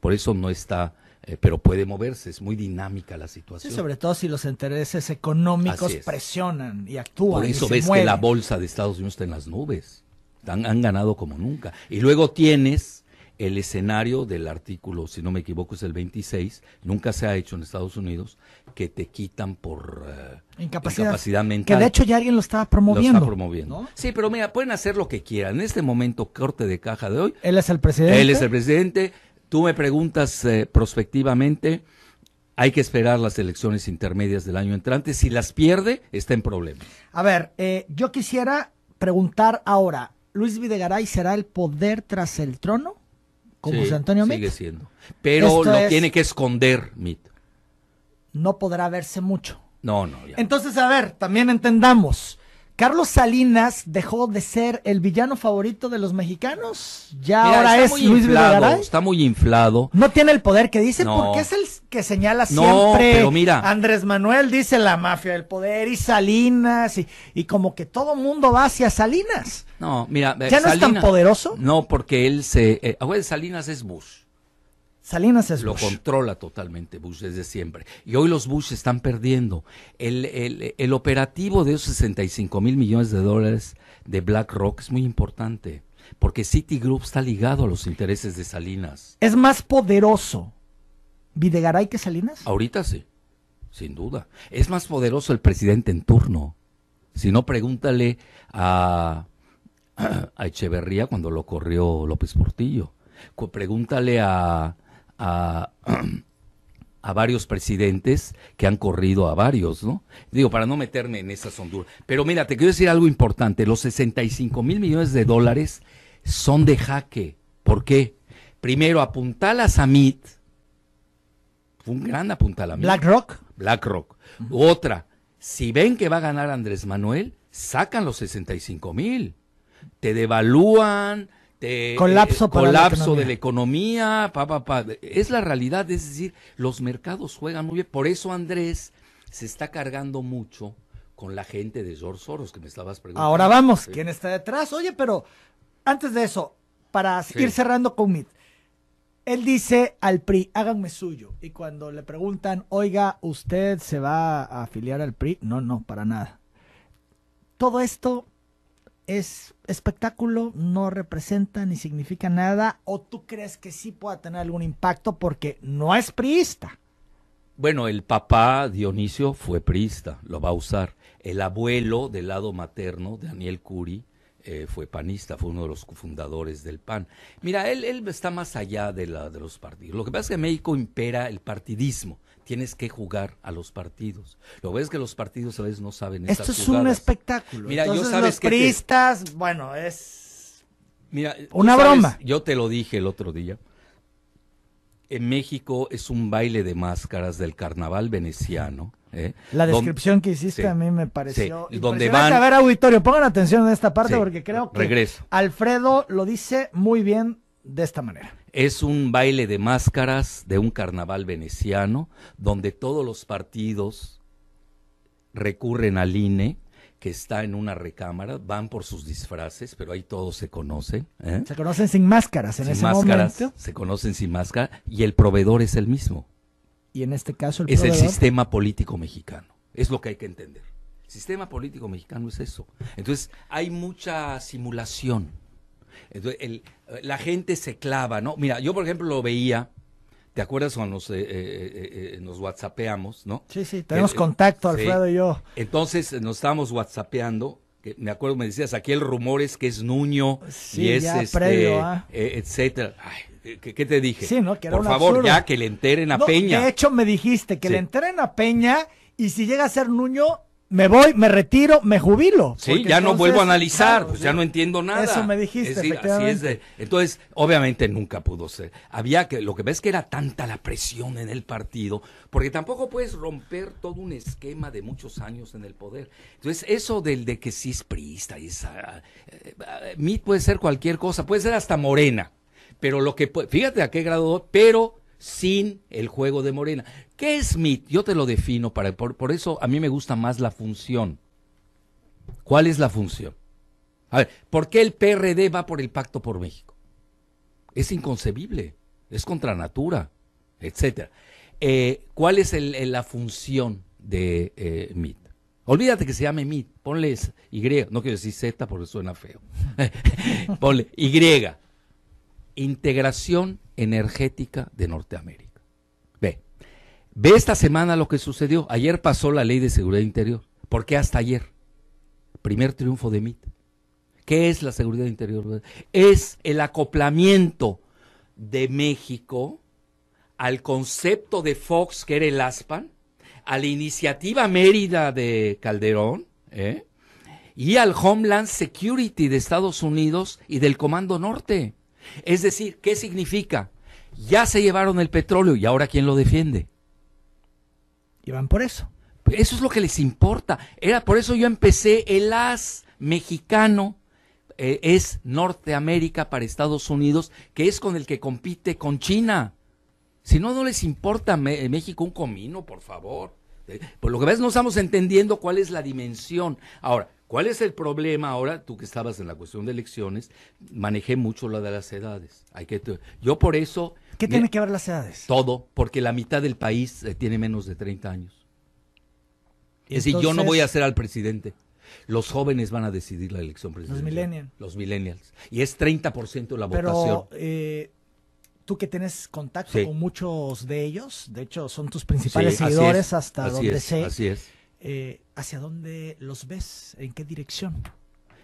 Speaker 2: por eso no está eh, pero puede moverse, es muy dinámica la situación. sobre
Speaker 1: todo si los intereses económicos presionan y actúan. Por eso ves que la
Speaker 2: bolsa de Estados Unidos está en las nubes. han ganado como nunca. Y luego tienes el escenario del artículo, si no me equivoco, es el 26, nunca se ha hecho en Estados Unidos, que te quitan por eh,
Speaker 1: incapacidad. mental. Que de hecho ya alguien lo estaba promoviendo. promoviendo. Sí,
Speaker 2: pero mira, pueden hacer lo que quieran. En este momento, corte de caja de hoy. Él es el presidente. Él es el presidente. Tú me preguntas eh, prospectivamente. Hay que esperar las elecciones intermedias del año entrante. Si las pierde, está en problema.
Speaker 1: A ver, eh, yo quisiera preguntar ahora, ¿Luis Videgaray será el poder tras el trono? Antonio Sigue
Speaker 2: siendo. Pero lo tiene que esconder mit
Speaker 1: No podrá verse mucho. No, no. Entonces, a ver, también entendamos. Carlos Salinas dejó de ser el villano favorito de los mexicanos. Ya ahora es Está muy inflado. No tiene el poder que dice porque es el que señala no, Pero mira. Andrés Manuel dice la mafia del poder y Salinas y, y como que todo mundo va hacia Salinas. No, mira. ¿Ya no es tan poderoso?
Speaker 2: No, porque él se. Eh, ah, Salinas es Bush. Salinas es Lo controla totalmente Bush desde siempre. Y hoy los Bush están perdiendo. El, el, el operativo de esos 65 mil millones de dólares de BlackRock es muy importante. Porque Citigroup está ligado a los intereses de Salinas.
Speaker 1: ¿Es más poderoso Videgaray que Salinas?
Speaker 2: Ahorita sí, sin duda. Es más poderoso el presidente en turno. Si no, pregúntale a a Echeverría cuando lo corrió López Portillo. Pregúntale a, [CLEARS THROAT] a, varios presidentes que han corrido a varios, ¿no? Digo, para no meterme en esas honduras. Pero mira, te quiero decir algo importante. Los 65 mil millones de dólares son de jaque. ¿Por qué? Primero, apuntalas a MIT. un gran apuntalamiento. BlackRock. BlackRock. Otra, si ven que va a ganar Andrés Manuel, sacan los 65 mil te devalúan, te colapso, eh, colapso de la economía, es la realidad, es decir, los mercados juegan muy bien, por eso Andrés se está cargando mucho con la gente de George Soros que me estabas preguntando. Ahora vamos, ¿quién
Speaker 1: está detrás? Oye, pero antes de eso, para seguir cerrando con Mit, él dice al PRI, háganme suyo. Y cuando le preguntan, oiga, ¿usted se va a afiliar al PRI? No, no, para nada. Todo esto es espectáculo, no representa ni significa nada, o tú crees que sí pueda tener algún impacto porque no es priista.
Speaker 2: Bueno, el papá Dionisio fue priista, lo va a usar. El abuelo del lado materno, Daniel Curi, eh, fue panista, fue uno de los fundadores del PAN. Mira, él, está más allá de, la, de los partidos. Lo que pasa es que en México impera el partidismo tienes que jugar a los partidos. Lo ves que los partidos a veces no saben Esto es un espectáculo. Mira, yo sabes los que
Speaker 1: pristas, bueno, es
Speaker 2: Mira, una broma. yo te lo dije el otro día. En México es un baile de máscaras del carnaval veneciano. ¿eh? La descripción que hiciste a mí me pareció. Sí, donde van. A ver,
Speaker 1: auditorio, pongan atención en esta parte porque creo que Alfredo lo dice muy bien de esta manera. Es un
Speaker 2: baile de máscaras de un carnaval veneciano donde todos los partidos recurren al INE que está en una recámara, van por sus disfraces, pero ahí todos se conocen. ¿eh? Se
Speaker 1: conocen sin máscaras en sin ese máscaras,
Speaker 2: Se conocen sin máscara y el proveedor es el mismo. Y en este caso el es el sistema político mexicano. Es lo que hay que entender. El sistema político mexicano es eso. Entonces hay mucha simulación. Entonces, el, la gente se clava, ¿no? Mira, yo por ejemplo lo veía, ¿Te acuerdas cuando nos, eh, eh, eh, nos whatsappeamos, no? Sí, sí, tenemos contacto, Alfredo y yo. Entonces nos estábamos whatsappeando. me acuerdo, me decías, aquí el rumor es que es Nuño y es ya, este, previo, ¿ah? etcétera. ¿qué, te dije?
Speaker 1: Sí, ¿no? Por favor, ya que le enteren a Peña. De hecho, me dijiste que le enteren a Peña y si llega a ser Nuño, me voy, me retiro, me jubilo. Sí, ya no vuelvo a analizar,
Speaker 2: pues ya no entiendo nada. Eso me dijiste. entonces, obviamente nunca pudo ser. Había que, lo que ves que era tanta la presión en el partido, porque tampoco puedes romper todo un esquema de muchos años en el poder. Entonces, eso del de que sí es priista y esa, ah, eh, puede ser cualquier cosa, puede ser hasta morena, pero lo que, fíjate a qué grado, pero sin el juego de Morena. ¿Qué es MIT? Yo te lo defino, para, por, eso a mí me gusta más la función. ¿Cuál es la función? A ver, ¿por qué el PRD va por el Pacto por México? Es inconcebible, es contra natura, etc. Eh, ¿Cuál es la función de eh, MIT? Olvídate que se llame MIT, ponle Y, no quiero decir Z porque suena feo. [LAUGHS] ponle Y, Integración Energética de Norteamérica. Ve esta semana lo que sucedió. Ayer pasó la ley de seguridad interior. ¿Por qué hasta ayer? Primer triunfo de MIT. ¿Qué es la seguridad interior? Es el acoplamiento de México al concepto de Fox, que era el ASPAN, a la iniciativa Mérida de Calderón, ¿eh? y al Homeland Security de Estados Unidos y del Comando Norte. Es decir, ¿qué significa? Ya se llevaron el petróleo y ahora ¿quién lo defiende? Y van por eso. Eso es lo que les importa. Era por eso yo empecé el as mexicano eh, es Norteamérica para Estados Unidos, que es con el que compite con China. Si no, no les importa eh, México un comino, por favor. Eh, por lo que ves, no estamos entendiendo cuál es la dimensión. Ahora, ¿cuál es el problema ahora? Tú que estabas en la cuestión de elecciones, manejé mucho la de las edades. Hay que, yo por eso ¿Qué tiene que ver las edades? Todo, porque la mitad del país eh, tiene menos de 30 años.
Speaker 1: Es decir, yo no voy a ser
Speaker 2: al presidente. Los jóvenes van a decidir la elección presidencial. Los millennials. Los millennials. Y es 30% la votación.
Speaker 1: Eh, tú que tienes contacto con muchos de ellos, de hecho son tus principales seguidores hasta donde sé. Así es. Eh, ¿Hacia dónde los ves? ¿En qué dirección?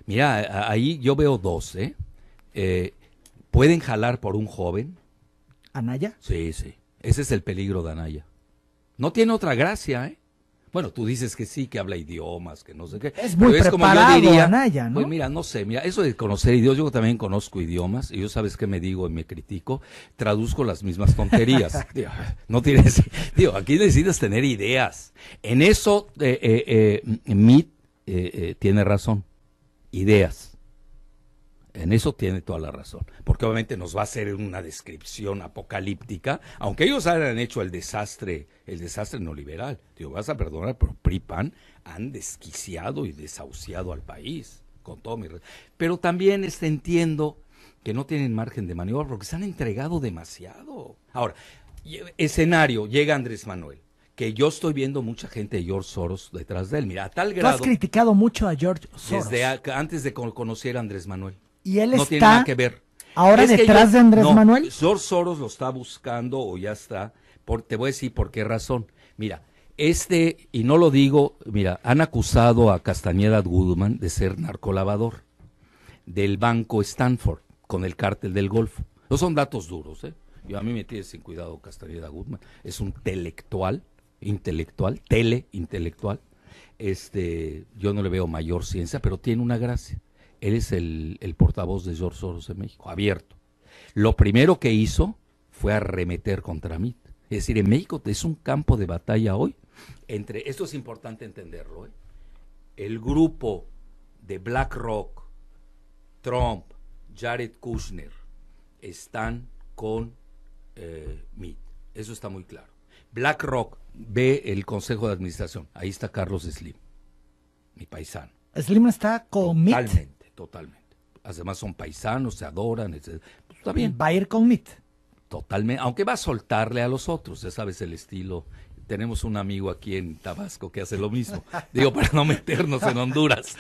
Speaker 2: Mira, ahí yo veo dos. ¿eh? pueden jalar por un joven Anaya? Sí, sí. Ese es el peligro de Anaya. No tiene otra gracia, ¿eh? Bueno, tú dices que sí, que habla idiomas, que no sé qué. Es muy es como yo Anaya, ¿no? Pues mira, no sé, mira, eso de conocer idiomas, yo también conozco idiomas, y yo sabes qué me digo y me critico, traduzco las mismas tonterías. no tienes, digo, aquí necesitas tener ideas. En eso, eh, eh, tiene razón, ideas. En eso tiene toda la razón, porque obviamente nos va a hacer una descripción apocalíptica, aunque ellos hayan hecho el desastre, el desastre no liberal. Digo, vas a perdonar, pero PRIPAN han desquiciado y desahuciado al país, con todo mi Pero también este, entiendo que no tienen margen de maniobra porque se han entregado demasiado. Ahora, escenario, llega Andrés Manuel que yo estoy viendo mucha gente de George Soros detrás de él. Mira, tal grado. Tú has
Speaker 1: criticado mucho a George Soros.
Speaker 2: antes de conocer a Andrés Manuel. Y él no tiene que ver. Ahora detrás de Andrés Manuel. George Soros lo está buscando o ya está. Por, te voy a decir por qué razón. Mira, este, y no lo digo, mira, han acusado a Castañeda Goodman de ser narcolavador del banco Stanford con el cártel del Golfo. No son datos duros, ¿eh? Yo a mí me tiene sin cuidado Castañeda Goodman. Es un intelectual, intelectual, teleintelectual. Este, yo no le veo mayor ciencia, pero tiene una gracia. Él el, el portavoz de George Soros en México, abierto. Lo primero que hizo fue arremeter contra mí. Es decir, en México es un campo de batalla hoy entre, esto es importante entenderlo, ¿eh? el grupo de BlackRock, Trump, Jared Kushner, están con eh, Mitt. Eso está muy claro. BlackRock ve el Consejo de Administración. Ahí está Carlos Slim, mi paisano.
Speaker 1: Slim está con Mitt.
Speaker 2: Totalmente. Además son paisanos, se adoran, etc. Pues, va a ir con Mit. Totalmente, aunque va a soltarle a los otros, ya sabes el estilo. Tenemos un amigo aquí en Tabasco que hace lo mismo. [LAUGHS] Digo, para no meternos en Honduras.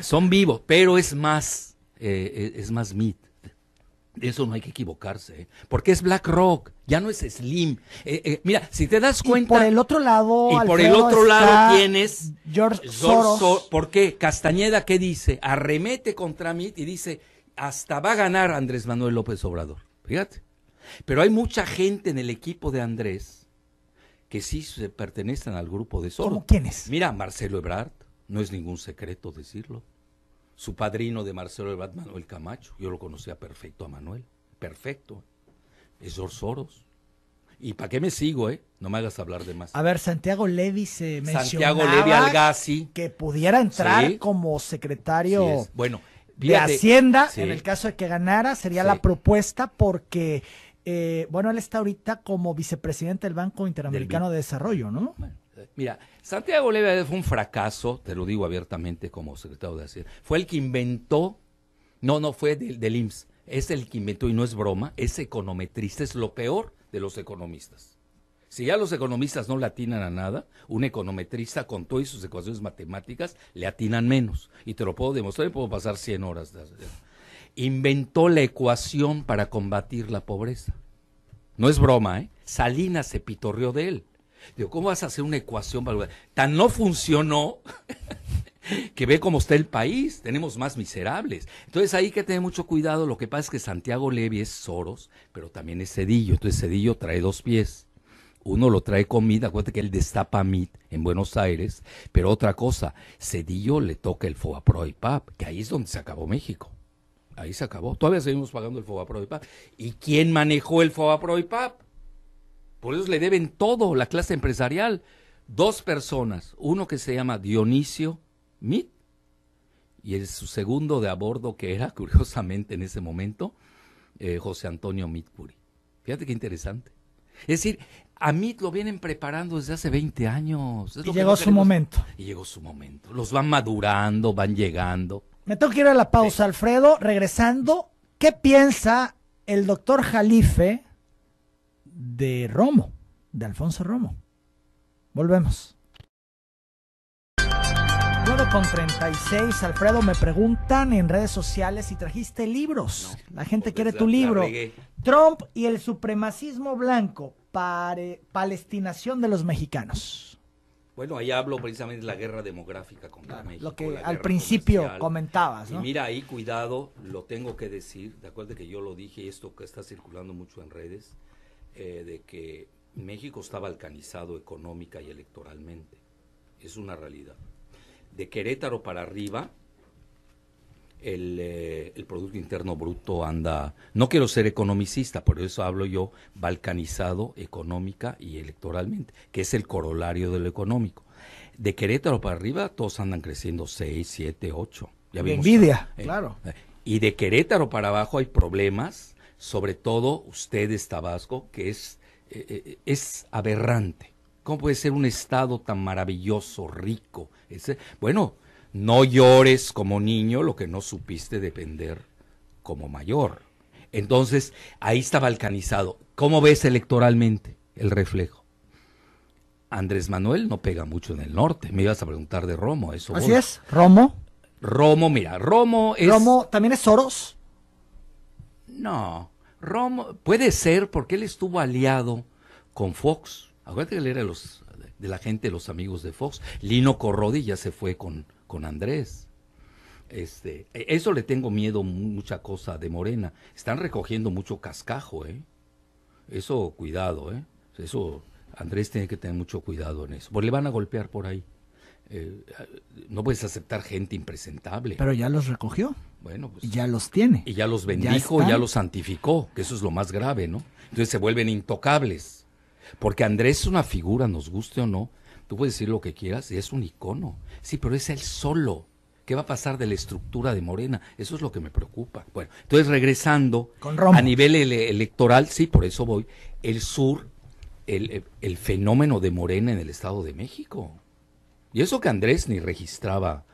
Speaker 2: Son vivos, pero es más, eh, eh, es más Mit eso no hay que equivocarse, ¿eh? porque es BlackRock, ya no es Slim. Eh, eh, mira, si te das cuenta. por el otro lado. Y por el otro lado tienes.
Speaker 1: George Soros.
Speaker 2: ¿Por qué? Castañeda, ¿qué dice? Arremete contra mí y dice: hasta va a ganar Andrés Manuel López Obrador. Fíjate. Pero hay mucha gente en el equipo de Andrés que sí se pertenecen al grupo de Soros. ¿Cómo quiénes? Mira, Marcelo Ebrard, no es ningún secreto decirlo su padrino de Marcelo Batman, Manuel Camacho. Yo lo conocía perfecto a Manuel, perfecto. Es Soros. ¿Y para qué me sigo, eh? No me hagas hablar de más. A ver,
Speaker 1: Santiago Levy se mencionaba Santiago Que pudiera entrar como secretario
Speaker 2: bueno, de Hacienda, en el
Speaker 1: caso de que ganara, sería la propuesta porque, eh, bueno, él está ahorita como vicepresidente del Banco Interamericano de Desarrollo, ¿no?
Speaker 2: Mira, Santiago Levia fue un fracaso, te lo digo abiertamente como secretario de Hacienda. Fue el que inventó, no, no fue del, del IMSS, es el que inventó, y no es broma, es econometrista, es lo peor de los economistas. Si ya los economistas no le atinan a nada, un econometrista con todas sus ecuaciones matemáticas le atinan menos. Y te lo puedo demostrar y puedo pasar 100 horas. Inventó la ecuación para combatir la pobreza. No es broma, ¿eh? Salinas se pitorrió de él. Digo, ¿cómo vas a hacer una ecuación para Tan no funcionó [LAUGHS] que ve cómo está el país, tenemos más miserables. Entonces ahí que tener mucho cuidado, lo que pasa es que Santiago Levi es Soros, pero también es Cedillo, entonces Cedillo trae dos pies. Uno lo trae con MIT, acuérdate que él destapa MIT en Buenos Aires, pero otra cosa, Cedillo le toca el pro y PAP, que ahí es donde se acabó México. Ahí se acabó. Todavía seguimos pagando el Pro y PAP. ¿Y quién manejó el pro y PAP? Por eso le deben todo la clase empresarial. Dos personas, uno que se llama Dionisio Mit y el, su segundo de a bordo que era, [LAUGHS] curiosamente en ese momento, eh, José Antonio Mitpuri. Fíjate qué interesante. Es decir, a Mit lo vienen preparando desde hace 20 años. y llegó su momento. Y llegó su momento. Los van madurando, van llegando.
Speaker 1: Me tengo que ir a la pausa, Alfredo. Regresando, ¿qué piensa el doctor Jalife de Romo, de Alfonso Romo. Volvemos. 9 con 36, Alfredo, me preguntan en redes sociales si trajiste libros. la gente quiere tu libro. Trump y el supremacismo blanco, para palestinación de los mexicanos.
Speaker 2: Bueno, ahí hablo precisamente de la guerra demográfica con México. Lo que al principio comentabas. ¿no? Y mira ahí, cuidado, lo tengo que decir, de acuerdo que yo lo dije, esto que está circulando mucho en redes, eh, de que México está balcanizado económica y electoralmente. Es una realidad. De Querétaro para arriba, eh, el, Producto Interno Bruto anda, no quiero ser economicista, por eso hablo yo balcanizado económica y electoralmente, que es el corolario de lo económico. De Querétaro para arriba todos andan creciendo 6, 7, 8. envidia, eh, y de Querétaro para abajo hay problemas sobre todo ustedes, Tabasco, que es, eh, eh, es aberrante. ¿Cómo puede ser un estado tan maravilloso, rico? bueno, no llores como niño lo que no supiste depender como mayor. Entonces, ahí está balcanizado. ¿Cómo ves electoralmente el reflejo? Andrés Manuel no pega mucho en el norte. Me ibas a preguntar de Romo, eso. Así es, Romo. Romo, mira, Romo es. Romo
Speaker 1: también es Soros.
Speaker 2: No, Romo puede ser porque él estuvo aliado con Fox. Acuérdate que él era los, de la gente, los amigos de Fox. Lino Corrodi ya se fue con, con Andrés. Este, e, eso le tengo miedo mucha cosa de Morena. Están recogiendo mucho cascajo, ¿eh? Eso, cuidado, ¿eh? Eso, Andrés tiene que tener mucho cuidado en eso. porque le van a golpear por ahí. Eh, no puedes aceptar gente impresentable. Pero
Speaker 1: ya los recogió. Bueno, pues, Ya los tiene.
Speaker 2: Y ya los bendijo, ya, ya, los santificó, que eso es lo más grave, ¿no? Entonces se vuelven intocables. Porque Andrés es una figura, nos guste o no. Tú puedes decir lo que quieras, y es un icono. Sí, pero es él solo. ¿Qué va a pasar de la estructura de Morena? Eso es lo que me preocupa. Bueno, entonces regresando Con a nivel electoral, sí, por eso voy. El sur, el, el fenómeno de Morena en el Estado de México y eso que Andrés ni registraba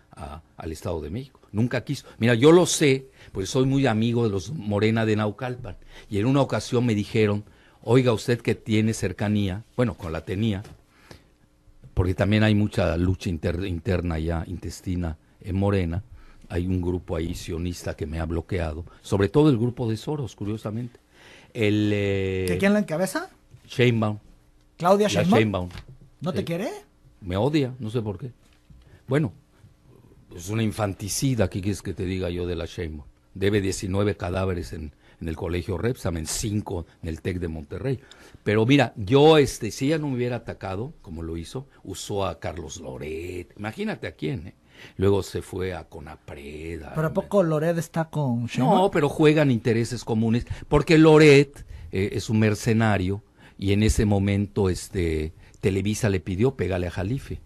Speaker 2: al Estado de México. Nunca quiso. Mira, yo lo sé, porque soy muy amigo de los Morena de Naucalpan. Y en una ocasión me dijeron, oiga usted que tiene cercanía, bueno, con la tenía, porque también hay mucha lucha interna ya, intestina en Morena. Hay un grupo ahí sionista que me ha bloqueado, sobre todo el grupo de Soros, curiosamente. El, eh, ¿Que quién la encabeza? Sheinbaum. ¿Claudia Sheinbaum? ¿No te quiere? me odia, no sé por qué. Bueno, es pues una infanticida, ¿qué quieres que te diga yo de la Sheinbaum? Debe 19 cadáveres en, el colegio Repsamen, 5 en el TEC de Monterrey. Pero mira, yo, este, si ella no me hubiera atacado, como lo hizo, usó a Carlos Loret, imagínate a quién, ¿eh? Luego se fue a Conapreda.
Speaker 1: ¿Pero a poco Loret está con Sheinbaum? No, pero
Speaker 2: juegan intereses comunes, porque Loret eh, es un mercenario y en ese momento, este, Televisa le pidió, pégale a Jalife.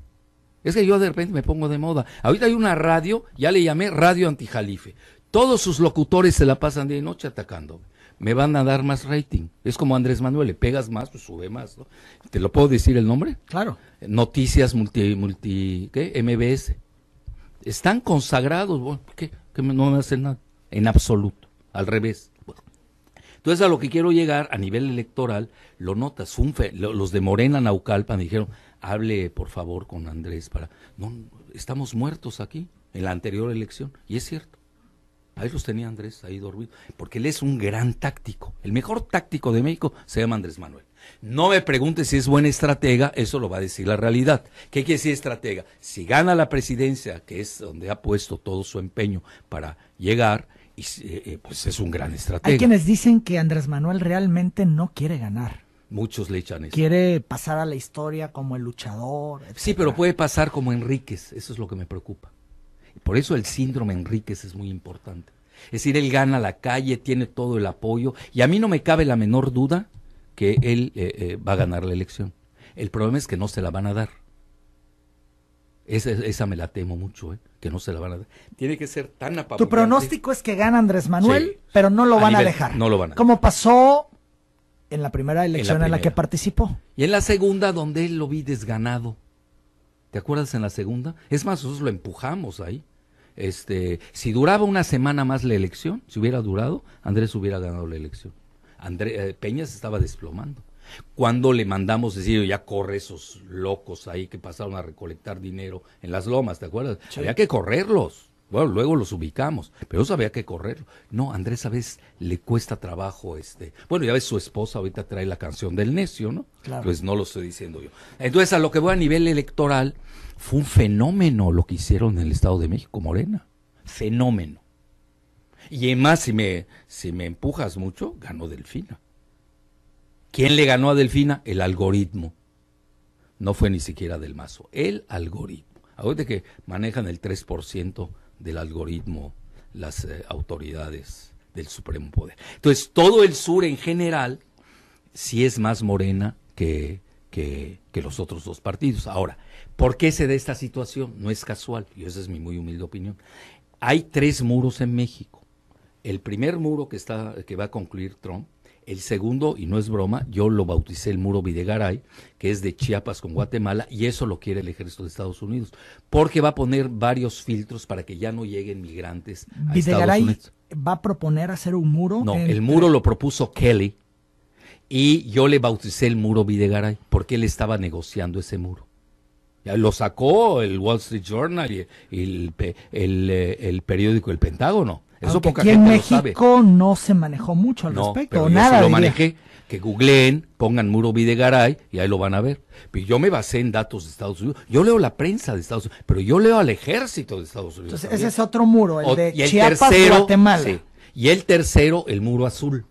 Speaker 2: Es que yo de repente me pongo de moda. Ahorita hay una radio, ya le llamé Radio Anti Jalife. Todos sus locutores se la pasan de noche atacando. Me van a dar más rating. Es como Andrés Manuel, le pegas más, pues sube más. ¿Te lo puedo decir el nombre? Claro. Noticias multi, multi ¿qué? MBS. Están consagrados, bueno, ¿qué? que no me hacen nada. En absoluto. Al revés. Entonces, a lo que quiero llegar a nivel electoral, lo notas, un los de Morena Naucalpan dijeron, hable por favor con Andrés para... No, estamos muertos aquí, en la anterior elección, y es cierto. Ahí los tenía Andrés, ahí dormido, porque él es un gran táctico. El mejor táctico de México se llama Andrés Manuel. No me preguntes si es buen estratega, eso lo va a decir la realidad. ¿Qué quiere decir estratega? Si gana la presidencia, que es donde ha puesto todo su empeño para llegar, y eh, eh, pues es un gran estratega. Hay quienes
Speaker 1: dicen que Andrés Manuel realmente no quiere ganar.
Speaker 2: Muchos le echan eso.
Speaker 1: Quiere pasar a la historia como el luchador.
Speaker 2: Sí, pero puede pasar como Enríquez, eso es lo que me preocupa. Por eso el síndrome Enríquez es muy importante. Es decir, él gana la calle, tiene todo el apoyo, y a mí no me cabe la menor duda que él eh, va a ganar la elección. El problema es que no se la van a dar. Esa, esa me la temo mucho, ¿eh? que no se la van a dar. Tiene que ser tan apabullante. Tu pronóstico
Speaker 1: es que gana Andrés Manuel, pero no lo van a dejar. No lo van a dejar. Como pasó en la primera elección en la, que participó.
Speaker 2: Y en la segunda, donde él lo vi desganado. ¿Te acuerdas en la segunda? Es más, nosotros lo empujamos ahí. Este, si duraba una semana más la elección, si hubiera durado, Andrés hubiera ganado la elección. André, eh, Peña estaba desplomando. Cuando le mandamos decir, ya corre esos locos ahí que pasaron a recolectar dinero en las lomas, ¿te acuerdas? Había que correrlos. Bueno, luego los ubicamos, pero eso había que correrlo. No, Andrés a veces le cuesta trabajo este. Bueno, ya ves, su esposa ahorita trae la canción del necio, ¿no? Claro. Pues no lo estoy diciendo yo. Entonces, a lo que voy a nivel electoral, fue un fenómeno lo que hicieron en el Estado de México, Morena. Fenómeno. Y además, si me, si me empujas mucho, ganó Delfina. ¿Quién le ganó a Delfina? El algoritmo. No fue ni siquiera del mazo, el algoritmo. Ahorita que manejan el 3% del algoritmo las eh, autoridades del Supremo Poder. Entonces, todo el sur en general sí es más morena que, que, los otros dos partidos. Ahora, ¿por qué se da esta situación? No es casual, y esa es mi muy humilde opinión. Hay tres muros en México. El primer muro que, está, que va a concluir Trump el segundo, y no es broma, yo lo bauticé el muro Videgaray, que es de Chiapas con Guatemala, y eso lo quiere el ejército de Estados Unidos, porque va a poner varios filtros para que ya no lleguen migrantes a Estados Unidos.
Speaker 1: ¿Va a proponer hacer un muro? No, el muro
Speaker 2: lo propuso Kelly, y yo le bauticé el muro Videgaray, porque él estaba negociando ese muro. Lo sacó el Wall Street Journal y el eh, periódico El Pentágono. Eso en México
Speaker 1: no se manejó mucho al respecto, pero yo lo manejé,
Speaker 2: que googleen, pongan Muro Videgaray y ahí lo van a ver. yo me basé en datos de Estados Unidos. Yo leo la prensa de Estados Unidos, pero yo leo al ejército de Estados Unidos. Entonces, ese es otro muro, el de Chiapas, Guatemala. y el tercero, el muro azul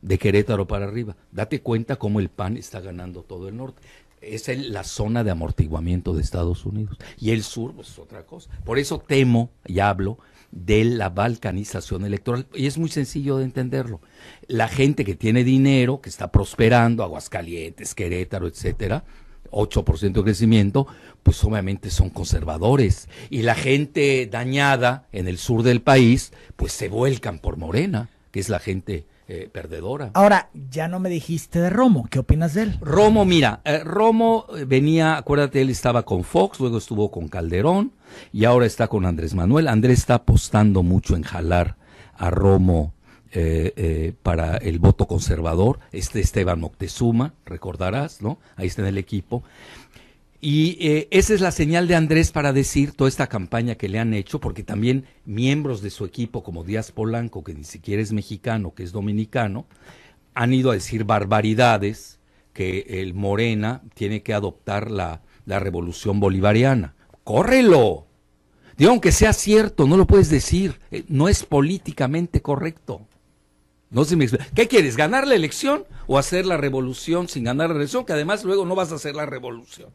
Speaker 2: de Querétaro para arriba. Date cuenta cómo el PAN está ganando todo el norte. Es la zona de amortiguamiento de Estados Unidos. Y el sur, pues es otra cosa. Por eso temo, y hablo, de la balcanización electoral. Y es muy sencillo de entenderlo. La gente que tiene dinero, que está prosperando, Aguascalientes, Querétaro, etcétera, 8% de crecimiento, pues obviamente son conservadores. Y la gente dañada en el sur del país, pues se vuelcan por Morena, que es la gente eh, perdedora.
Speaker 1: Ahora, ya no me dijiste de Romo, ¿qué opinas de él?
Speaker 2: Romo, mira, eh, Romo eh, venía, acuérdate, él estaba con Fox, luego estuvo con Calderón y ahora está con Andrés Manuel. Andrés está apostando mucho en jalar a Romo. para el voto conservador, este Esteban Moctezuma, recordarás, ¿no? Ahí está en el equipo. Y eh, esa es la señal de Andrés para decir toda esta campaña que le han hecho, porque también miembros de su equipo, como Díaz Polanco, que ni siquiera es mexicano, que es dominicano, han ido a decir barbaridades que el Morena tiene que adoptar la, revolución bolivariana. ¡Córrelo! Digo, aunque sea cierto, no lo puedes decir. Eh, no es políticamente correcto. No ¿Qué quieres? ¿Ganar la elección o hacer la revolución sin ganar la elección? Que además luego no vas a hacer la revolución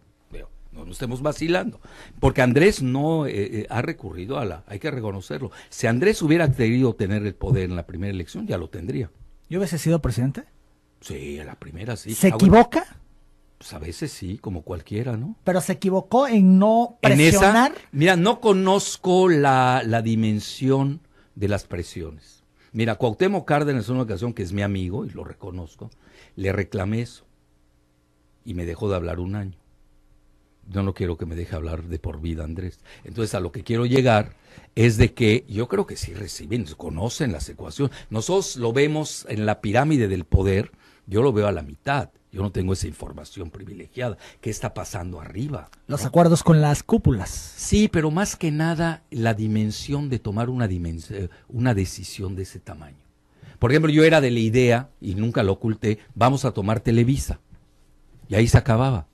Speaker 2: no nos estemos vacilando, porque Andrés no eh, eh, ha recurrido a la, hay que reconocerlo. Si Andrés hubiera querido tener el poder en la primera elección, ya lo tendría.
Speaker 1: ¿Yo hubiese sido presidente?
Speaker 2: Sí, en la primera sí. ¿Se ah, equivoca? pues a veces sí, como cualquiera, ¿no?
Speaker 1: Pero se equivocó en no presionar.
Speaker 2: mira, no conozco la, la dimensión de las presiones. Mira, Cuauhtémoc Cárdenas en una ocasión, que es mi amigo y lo reconozco, le reclamé eso y me dejó de hablar un año yo no quiero que me deje hablar de por vida, Andrés. Entonces, a lo que quiero llegar es de que yo creo que sí reciben, conocen las ecuaciones. Nosotros lo vemos en la pirámide del poder, yo lo veo a la mitad. Yo no tengo esa información privilegiada. ¿Qué está pasando arriba?
Speaker 1: Los acuerdos con las cúpulas. Sí, pero más que nada
Speaker 2: la dimensión de tomar una, eh, una decisión de ese tamaño. Por ejemplo, yo era de la idea, y nunca lo oculté, vamos a tomar Televisa. Y ahí se acababa.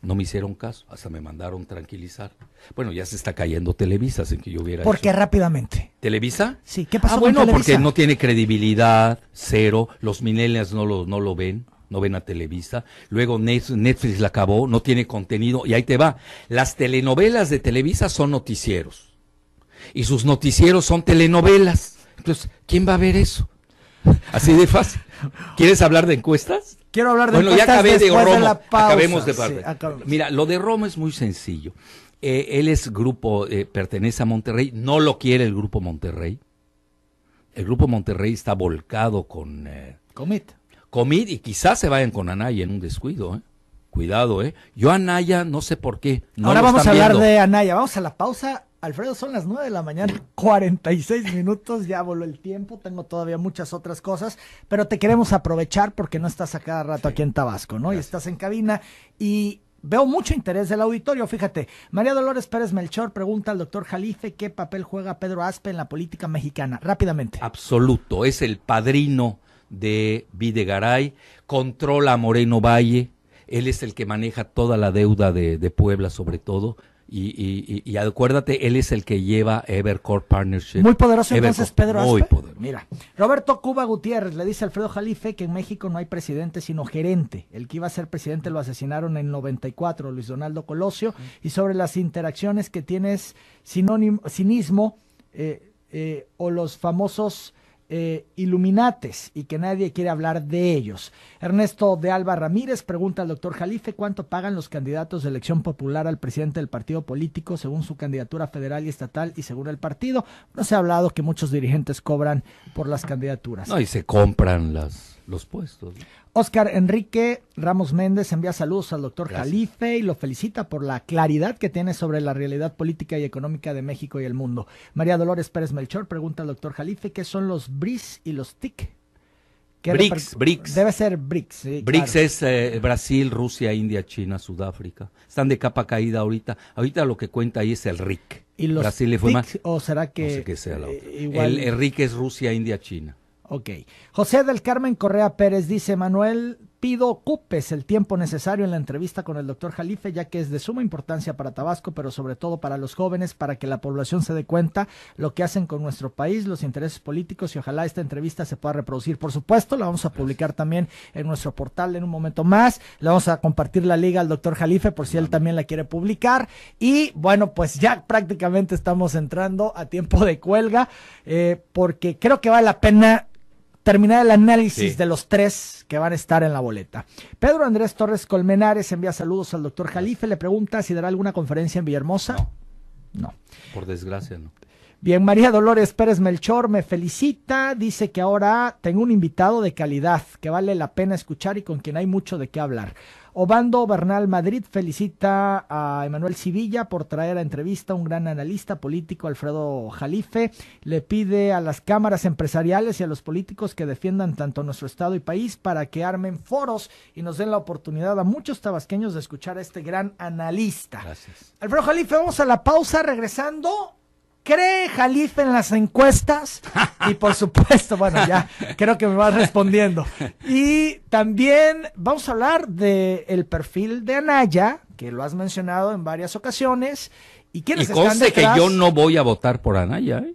Speaker 2: No me hicieron caso, hasta me mandaron tranquilizar. Bueno, ya se está cayendo Televisa sin que yo hubiera. ¿Por qué rápidamente? ¿Televisa?
Speaker 1: Sí, ¿qué pasó? Ah, bueno, porque no
Speaker 2: tiene credibilidad, cero, los millennials no lo, no lo ven no ven a Televisa, luego Netflix la acabó, no tiene contenido, y ahí te va. Las telenovelas de Televisa son noticieros, y sus noticieros son telenovelas. Entonces, ¿quién va a ver eso? Así de fácil. ¿Quieres hablar de encuestas?
Speaker 1: Quiero hablar de Bueno, ya acabé de Romo. Acabemos de parte.
Speaker 2: Mira, lo de Romo es muy sencillo. Eh, él es grupo, eh, pertenece a Monterrey, no lo quiere el grupo Monterrey. El grupo Monterrey está volcado con... Eh, Comit. Comit y quizás se vayan con Anaya en un descuido, Cuidado, ¿eh? Yo Anaya no sé por qué. Ahora vamos a hablar de
Speaker 1: Anaya. Vamos a la pausa Alfredo, son las 9 de la mañana, 46 minutos, ya voló el tiempo, tengo todavía muchas otras cosas, pero te queremos aprovechar porque no estás a cada rato aquí en Tabasco, ¿no? Y estás en cabina y veo mucho interés del auditorio, fíjate. María Dolores Pérez Melchor pregunta al doctor Jalife qué papel juega Pedro Aspe en la política mexicana, rápidamente.
Speaker 2: Absoluto, es el padrino de Videgaray, controla a Moreno Valle, él es el que maneja toda la deuda de Puebla sobre todo y, y, acuérdate, él es el que lleva Evercore Partnership. Muy poderoso entonces Pedro
Speaker 1: Mira, Roberto Cuba Gutiérrez le dice a Alfredo Jalife que en México no hay presidente sino gerente. El que iba a ser presidente lo asesinaron en 94, Luis Donaldo Colosio. Mm. Y sobre las interacciones que tienes sinónimo, cinismo eh, eh, o los famosos eh, iluminates y que nadie quiere hablar de ellos. Ernesto de Alba Ramírez pregunta al doctor Jalife cuánto pagan los candidatos de elección popular al presidente del partido político según su candidatura federal y estatal y según el partido. No se ha hablado que muchos dirigentes cobran por las candidaturas. No, y se
Speaker 2: compran las los puestos.
Speaker 1: Oscar Enrique Ramos Méndez envía saludos al doctor Jalife y lo felicita por la claridad que tiene sobre la realidad política y económica de México y el mundo. María Dolores Pérez Melchor pregunta al doctor Jalife qué son los BRICS y los TIC.
Speaker 2: BRICS, BRICS.
Speaker 1: Debe ser BRICS. BRICS
Speaker 2: es eh, Brasil, Rusia, India, China, Sudáfrica. Están de capa caída ahorita. Ahorita lo que cuenta ahí es el RIC. ¿Y los Brasil TIC,
Speaker 1: ¿O será que.? Eh, el
Speaker 2: RIC es Rusia, India, China.
Speaker 1: Ok. José del Carmen Correa Pérez dice, Manuel, pido ocupes el tiempo necesario en la entrevista con el doctor Jalife, ya que es de suma importancia para Tabasco, pero sobre todo para los jóvenes, para que la población se dé cuenta lo que hacen con nuestro país, los intereses políticos y ojalá esta entrevista se pueda reproducir. Por supuesto, la vamos a publicar también en nuestro portal en un momento más. Le vamos a compartir la liga al doctor Jalife por si él también la quiere publicar. Y bueno, pues ya prácticamente estamos entrando a tiempo de cuelga, eh, porque creo que vale la pena terminar el análisis de los tres que van a estar en la boleta. Pedro Andrés Torres Colmenares envía saludos al doctor Jalife, le pregunta si dará alguna conferencia en Villahermosa. No. no.
Speaker 2: Por desgracia, no.
Speaker 1: Bien, María Dolores Pérez Melchor me felicita, dice que ahora tengo un invitado de calidad que vale la pena escuchar y con quien hay mucho de qué hablar. Obando Bernal Madrid felicita a Emanuel Civilla por traer a la entrevista un gran analista político, Alfredo Jalife. Le pide a las cámaras empresariales y a los políticos que defiendan tanto nuestro Estado y país para que armen foros y nos den la oportunidad a muchos tabasqueños de escuchar a este gran analista. Gracias. Alfredo Jalife, vamos a la pausa regresando. ¿Cree Jalif en las encuestas? [LAUGHS] Y por supuesto, bueno, ya creo que me vas respondiendo. Y también vamos a hablar del perfil de Anaya, que lo has mencionado en varias ocasiones. Y quiénes y que yo no
Speaker 2: voy a votar por Anaya. ¿eh?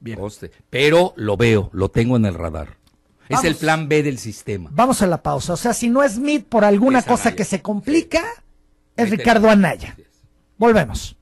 Speaker 2: Bien. Pero lo veo, lo tengo en el radar.
Speaker 1: Es el plan B
Speaker 2: del sistema.
Speaker 1: Vamos a la pausa. O sea, si no es Smith por alguna cosa que se complica, es Ricardo Anaya. Volvemos.